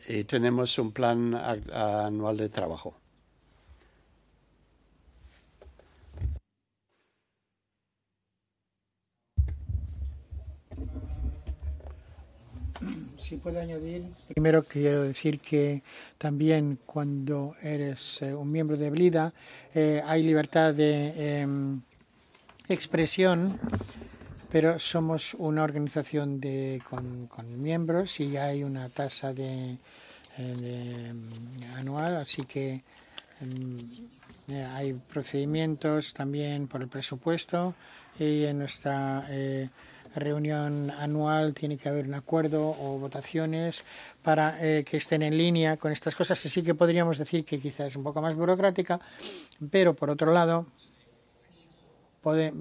y tenemos un plan anual de trabajo. si puedo añadir, primero quiero decir que también cuando eres eh, un miembro de Blida eh, hay libertad de em, expresión, pero somos una organización de, con, miembros y hay una tasa de, eh, em, anual, así que em, hay procedimientos también por el presupuesto y en nuestra reunión anual tiene que haber un acuerdo o votaciones para eh, que estén en línea con estas cosas. sí que podríamos decir que quizás es un poco más burocrática, pero por otro lado,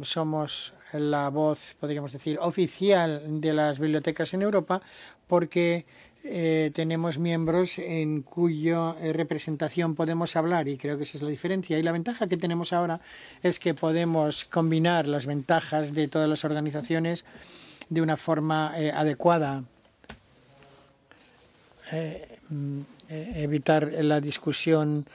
somos la voz, podríamos decir, oficial de las bibliotecas en Europa, porque eh, tenemos miembros en cuyo eh, representación podemos hablar y creo que esa es la diferencia. Y la ventaja que tenemos ahora es que podemos combinar las ventajas de todas las organizaciones de una forma eh, adecuada. Mm, evitar la discusión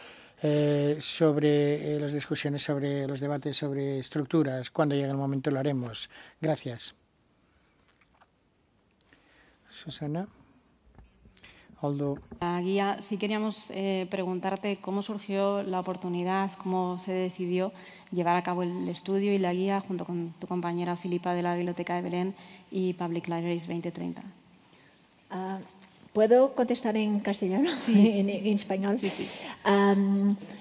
sobre las discusiones sobre los debates sobre estructuras. Cuando llegue el momento lo haremos. Gracias. Susana. Aldo. Ah, guía, si queríamos eh, preguntarte cómo surgió la oportunidad, cómo se decidió llevar a cabo el estudio y la guía junto con tu compañera Filipa de la Biblioteca de Belén y Public Libraries 2030. Ah, ¿Puedo contestar en castellano? Sí. en, español.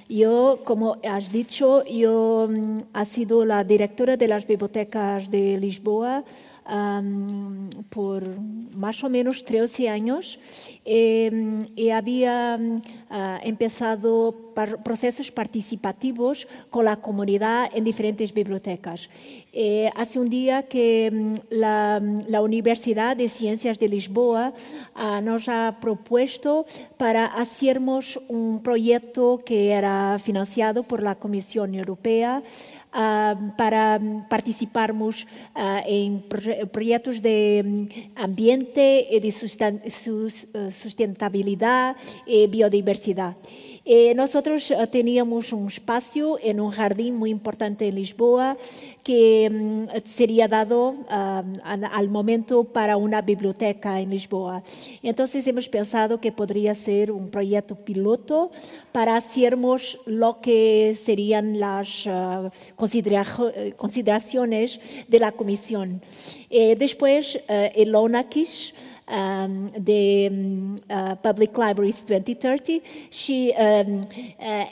yo, como has dicho, yo mm, he sido la directora de las bibliotecas de Lisboa por más o menos 13 años em, y había ah, empezado procesos participativos con la comunidad en diferentes bibliotecas. Eh, hace un día que em, la, Universidad de Ciencias de Lisboa ah, nos ha propuesto para hacernos un proyecto que era financiado por la Comisión Europea Ah, para participarmos ah, en proyectos de mm, ambiente, eh, de eh, sustentabilidad y eh, biodiversidad. Eh, nosotros teníamos un espacio en un jardín muy importante en Lisboa que mm, sería dado ah, al momento para una biblioteca en Lisboa. Entonces hemos pensado que podría ser un proyecto piloto para hacernos lo que serían las ah, eh, consideraciones de la comisión. Eh, después, el ONACIS Um, de um, uh, Public Libraries 2030, um, uh,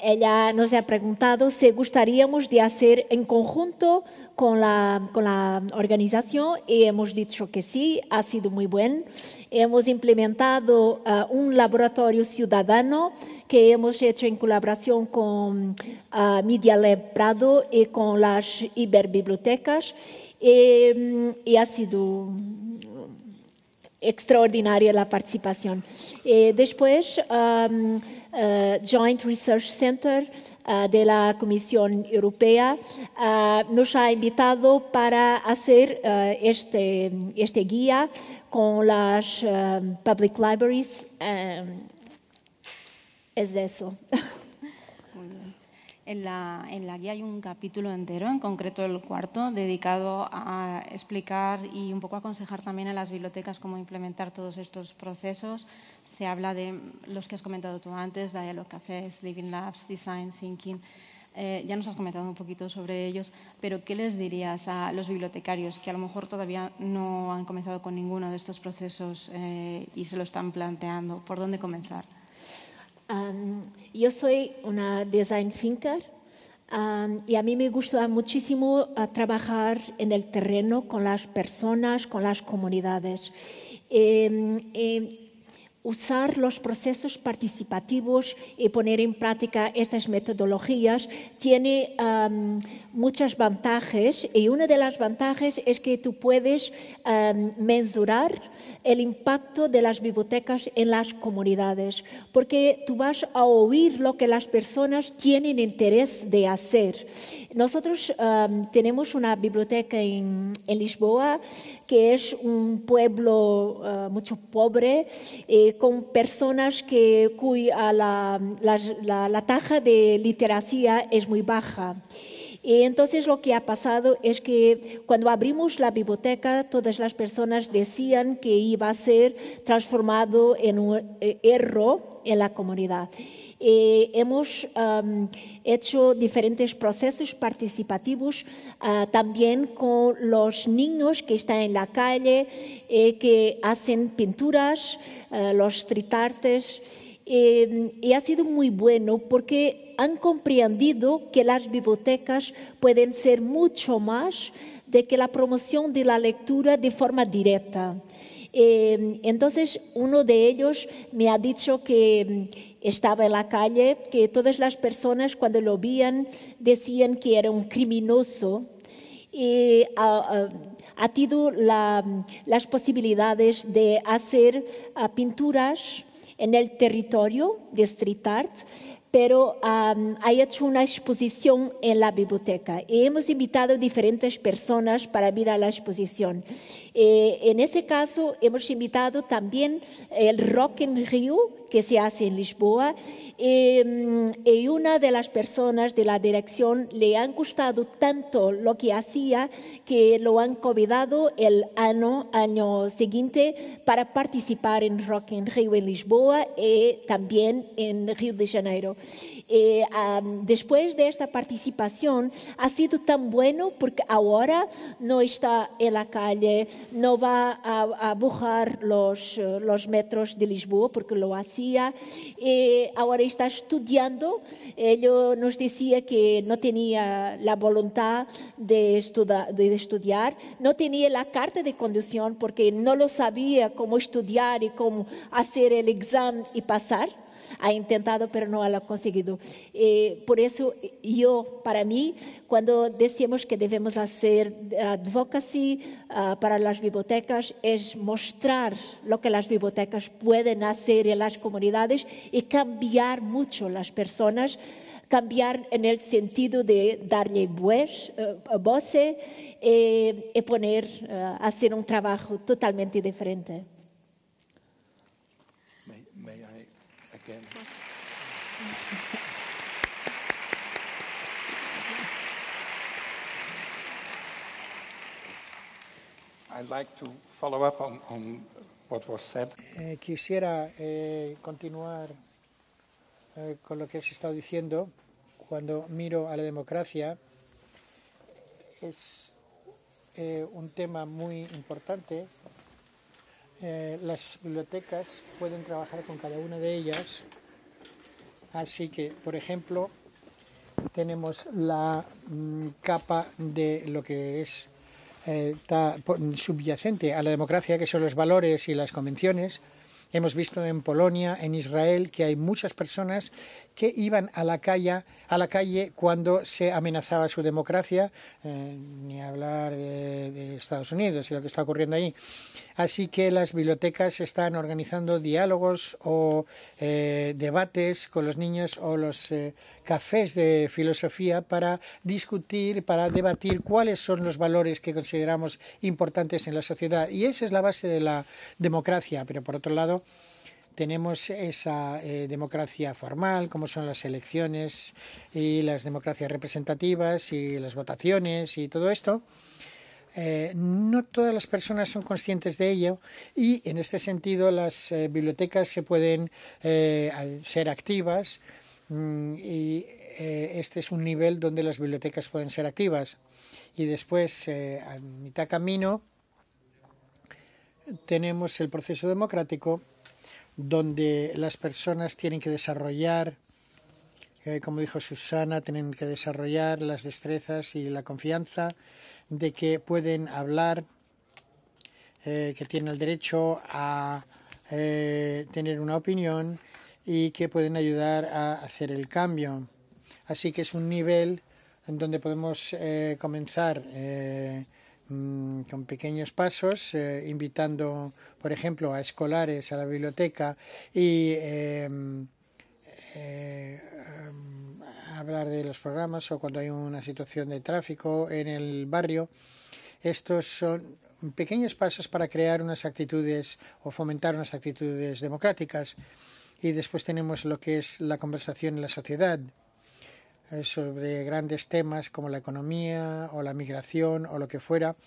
ella nos ha preguntado si gustaríamos de hacer en conjunto con la, con la organización y hemos dicho que sí, ha sido muy bueno. Hemos implementado uh, un laboratorio ciudadano que hemos hecho en colaboración con Media Lab Prado y con las Iberbibliotecas y, y ha sido Extraordinaria la participación. Eh, después, um, eh, Joint Research Center eh, de la Comisión Europea nos ha invitado para hacer este, este guía con las public libraries. es eso. En la, guía hay un capítulo entero, en concreto el cuarto, dedicado a explicar y un poco aconsejar también a las bibliotecas cómo implementar todos estos procesos. Se habla de los que has comentado tú antes, de los Cafés, Living Labs, Design Thinking. Eh, ya nos has comentado un poquito sobre ellos, pero ¿qué les dirías a los bibliotecarios que a lo mejor todavía no han comenzado con ninguno de estos procesos eh, y se lo están planteando? ¿Por dónde comenzar? yo soy una design thinker y a mí me gusta muchísimo ah, trabajar en el terreno con las personas, con las comunidades. Em, em, usar los procesos participativos y poner en práctica estas metodologías tiene muchas ventajas y una de las ventajas es que tú puedes mensurar el impacto de las bibliotecas en las comunidades, porque tú vas a oír lo que las personas tienen interés de hacer. Nosotros um, tenemos una biblioteca en, Lisboa, que es un pueblo uh, mucho pobre, eh, con personas que cuya la, la, de literacia es muy baja entonces lo que ha pasado es que cuando abrimos la biblioteca, todas las personas decían que iba a ser transformado en un eh, error en la comunidad. Eh, hemos hecho diferentes procesos participativos ah, también con los niños que están en la calle, eh, que hacen pinturas, ah, los street artes. Em, y ha sido muy bueno porque han comprendido que las bibliotecas pueden ser mucho más de que la promoción de la lectura de forma directa. Em, entonces, uno de ellos me ha dicho que em, estaba en la calle, que todas las personas cuando lo veían decían que era un criminoso. Y ha, tenido las posibilidades de hacer ah, pinturas en el territorio de Street Art, pero hay ha hecho una exposición en la biblioteca y hemos invitado diferentes personas para ver a la exposición. Eh, en ese caso, hemos invitado también el Rock en Rio, que se hace en Lisboa em, y, una de las personas de la dirección le han gustado tanto lo que hacía que lo han convidado el año, año siguiente para participar en Rock in Rio en Lisboa y también en Río de Janeiro. Eh, después de esta participación ha sido tan bueno porque ahora no está en la calle, no va a, a eh, los, metros de Lisboa porque lo hacía, eh, ahora está estudiando. Él nos decía que no tenía la voluntad de, de estudiar, no tenía la carta de conducción porque no lo sabía cómo estudiar y cómo hacer el examen y pasar ha intentado pero no lo ha conseguido. Eh, por eso yo, para mí, cuando decimos que debemos hacer advocacy ah, para las bibliotecas, es mostrar lo que las bibliotecas pueden hacer en las comunidades y cambiar mucho las personas cambiar en el sentido de darle voz, eh, eh, y poner, hacer un trabajo totalmente diferente. quisiera continuar con lo que has estado diciendo. Cuando miro a la democracia, es eh, un tema muy importante. Eh, las bibliotecas pueden trabajar con cada una de ellas. Así que, por ejemplo, tenemos la mm, capa de lo que es eh, está subyacente a la democracia, que son los valores y las convenciones, Hemos visto en Polonia, en Israel, que hay muchas personas que iban a la calle, a la calle cuando se amenazaba su democracia, eh, ni hablar de, Estados Unidos y lo que está ocurriendo ahí Así que las bibliotecas están organizando diálogos o eh, debates con los niños o los eh, cafés de filosofía para discutir, para debatir cuáles son los valores que consideramos importantes en la sociedad. Y esa es la base de la democracia. Pero por otro lado, tenemos esa eh, democracia formal, como son las elecciones y las democracias representativas y las votaciones y todo esto. Eh, no todas las personas son conscientes de ello y en este sentido las eh, bibliotecas se pueden ser activas mm, y este es un nivel donde las bibliotecas pueden ser activas y después a mitad camino tenemos el proceso democrático donde las personas tienen que desarrollar, eh, como dijo Susana, tienen que desarrollar las destrezas y la confianza de que pueden hablar, eh, que tienen el derecho a eh, tener una opinión y que pueden ayudar a hacer el cambio. Así que es un nivel en donde podemos comenzar Mm, con pequeños pasos, eh, invitando, por ejemplo, a escolares a la biblioteca y em, eh, hablar de los programas o cuando hay una situación de tráfico en el barrio. Estos son pequeños pasos para crear unas actitudes o fomentar unas actitudes democráticas. Y después tenemos lo que es la conversación en la sociedad, eh, sobre grandes temas como la economía o la migración o lo que fuera.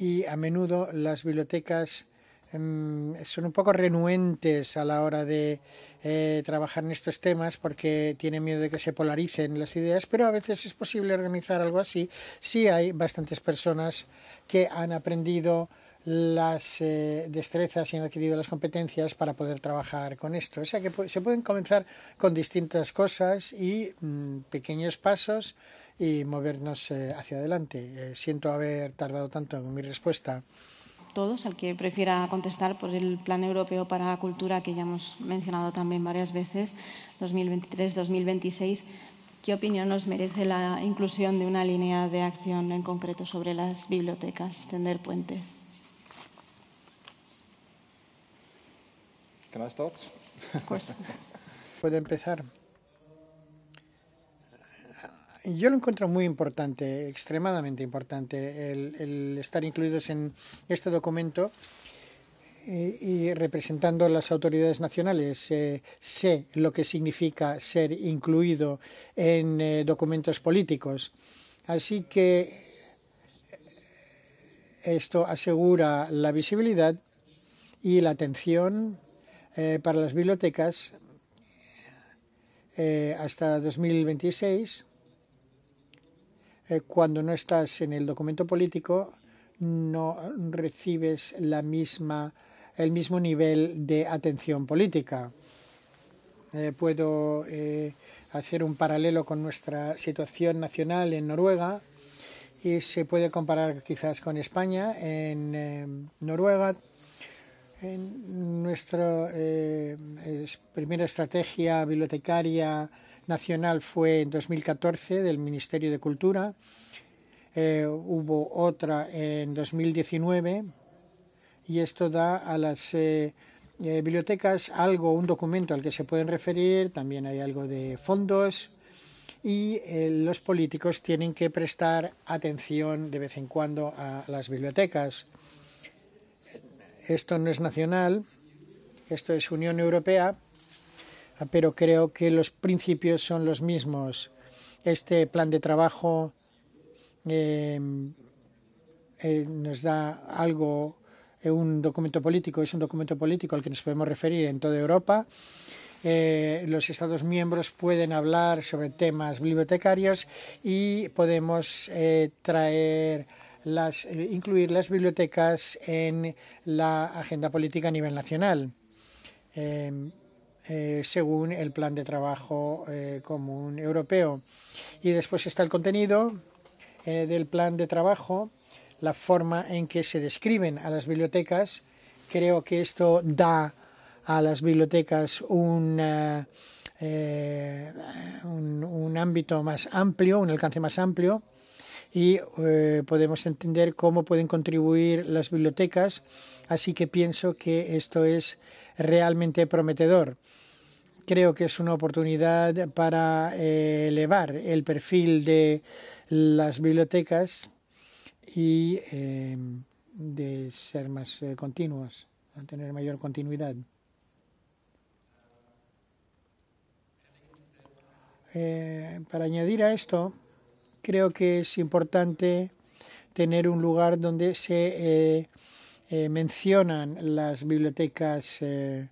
Y a menudo las bibliotecas em, son un poco renuentes a la hora de eh, trabajar en estos temas porque tienen miedo de que se polaricen las ideas, pero a veces es posible organizar algo así si hay bastantes personas que han aprendido las eh, destrezas y han adquirido las competencias para poder trabajar con esto. O sea que se pueden comenzar con distintas cosas y mm, pequeños pasos y movernos eh, hacia adelante. Eh, siento haber tardado tanto en mi respuesta. Todos, al que prefiera contestar por el Plan Europeo para la Cultura, que ya hemos mencionado también varias veces, 2023-2026, ¿qué opinión nos merece la inclusión de una línea de acción en concreto sobre las bibliotecas, tender puentes? Can I start? Puede empezar. Yo lo encuentro muy importante, extremadamente importante, el, estar incluidos en este documento eh, y representando las autoridades nacionales. Eh, sé lo que significa ser incluido en eh, documentos políticos. Así que esto asegura la visibilidad y la atención eh, para las bibliotecas eh, hasta 2026, eh, cuando no estás en el documento político, no recibes la misma, el mismo nivel de atención política. puedo hacer un paralelo con nuestra situación nacional en Noruega y se puede comparar quizás con España. En Noruega en nuestra eh, primera estrategia bibliotecaria nacional fue en 2014 del Ministerio de Cultura. Eh, hubo otra en 2019 y esto da a las eh, bibliotecas algo, un documento al que se pueden referir, también hay algo de fondos y los políticos tienen que prestar atención de vez en cuando a las bibliotecas esto no es nacional, esto es Unión Europea, pero creo que los principios son los mismos. Este plan de trabajo em, eh, nos da algo, eh, un documento político, es un documento político al que nos podemos referir en toda Europa. Eh, los Estados miembros pueden hablar sobre temas bibliotecarios y podemos traer eh, incluir las bibliotecas en la agenda política a nivel nacional. Em, eh, según el plan de trabajo eh, común europeo. Y después está el contenido del plan de trabajo, la forma en que se describen a las bibliotecas. Creo que esto da a las bibliotecas un ámbito más amplio, un alcance más amplio y eh, podemos entender cómo pueden contribuir las bibliotecas, así que pienso que esto es realmente prometedor. Creo que es una oportunidad para eh, elevar el perfil de las bibliotecas y eh, de ser más continuas, tener mayor continuidad. para añadir a esto, creo que es importante tener un lugar donde se eh, eh, mencionan las bibliotecas, eh,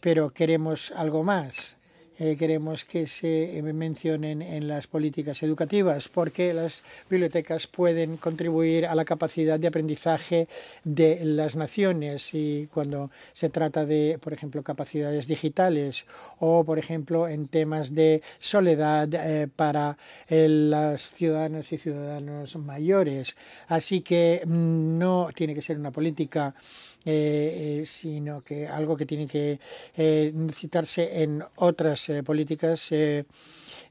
pero queremos algo más. Eh, queremos que se eh, mencionen en las políticas educativas, porque las bibliotecas pueden contribuir a la capacidad de aprendizaje de las naciones y cuando se trata de, por ejemplo, capacidades digitales o, por ejemplo, en temas de soledad eh, para las ciudadanas y ciudadanos mayores. Así que mm, no tiene que ser una política eh, eh, sino que algo que tiene que eh, citarse en otras políticas.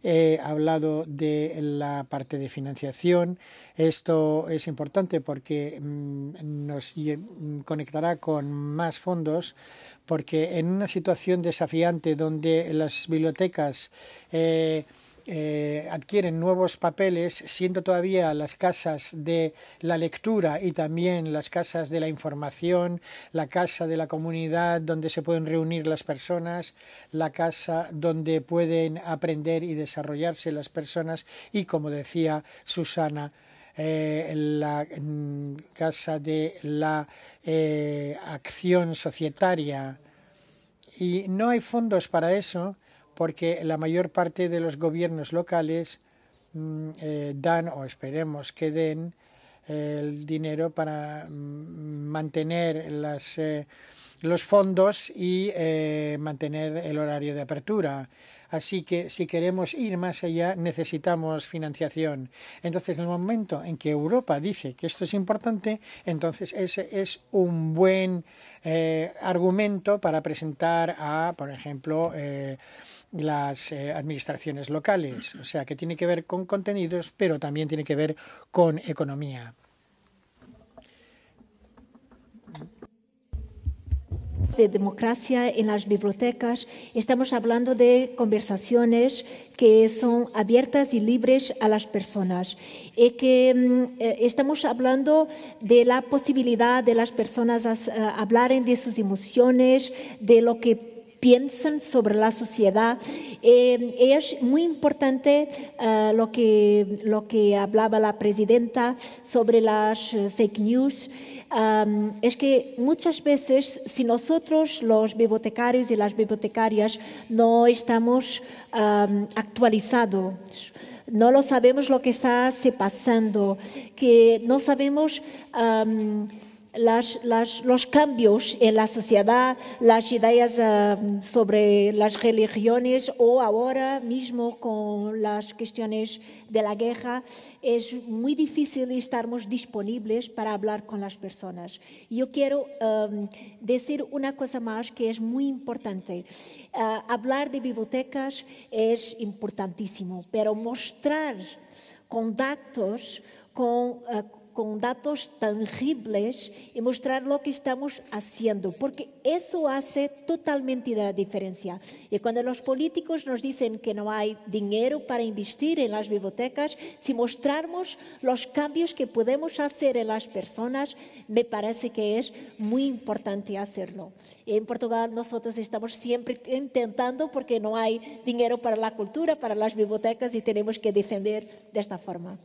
He hablado de la parte de financiación. Esto es importante porque mm, nos mm, conectará con más fondos porque en una situación desafiante donde las bibliotecas eh, adquieren nuevos papeles, siendo todavía las casas de la lectura y también las casas de la información, la casa de la comunidad donde se pueden reunir las personas, la casa donde pueden aprender y desarrollarse las personas y, como decía Susana, eh, la mm, casa de la eh, acción societaria. Y no hay fondos para eso porque la mayor parte de los gobiernos locales mm, eh, dan o esperemos que den el dinero para mm, mantener eh, los fondos y eh, mantener el horario de apertura. Así que si queremos ir más allá necesitamos financiación. Entonces, en el momento en que Europa dice que esto es importante, entonces ese es un buen eh, argumento para presentar a, por ejemplo, eh, las eh, administraciones locales. O sea, que tiene que ver con contenidos, pero también tiene que ver con economía. de democracia en las bibliotecas, estamos hablando de conversaciones que son abiertas y libres a las personas y que mm, eh, estamos hablando de la posibilidad de las personas eh, hablar de sus emociones, de lo que piensan sobre la sociedad. Eh, es muy importante lo, que, lo que hablaba la presidenta sobre las fake news es que muchas veces si nosotros los bibliotecarios y las bibliotecarias no estamos actualizados, no lo sabemos lo que está se pasando, que no sabemos los cambios en la sociedad, las ideas eh, sobre las religiones o ahora mismo con las cuestiones de la guerra, es muy difícil estarmos disponibles para hablar con las personas. Yo quiero em, decir una cosa más que es muy importante. Eh, hablar de bibliotecas es importantísimo, pero mostrar contactos con... Eh, con datos tangibles y mostrar lo que estamos haciendo, porque eso hace totalmente la diferencia. Y cuando los políticos nos dicen que no hay dinero para investir en las bibliotecas, si mostramos los cambios que podemos hacer en las personas, me parece que es muy importante hacerlo. En Portugal nosotros estamos siempre intentando porque no hay dinero para la cultura, para las bibliotecas y tenemos que defender de esta forma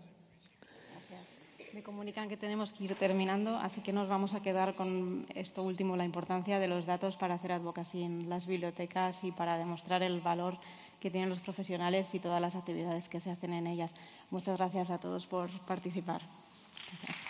comunican que tenemos que ir terminando, así que nos vamos a quedar con esto último, la importancia de los datos para hacer advocacy en las bibliotecas y para demostrar el valor que tienen los profesionales y todas las actividades que se hacen en ellas. Muchas gracias a todos por participar. Gracias.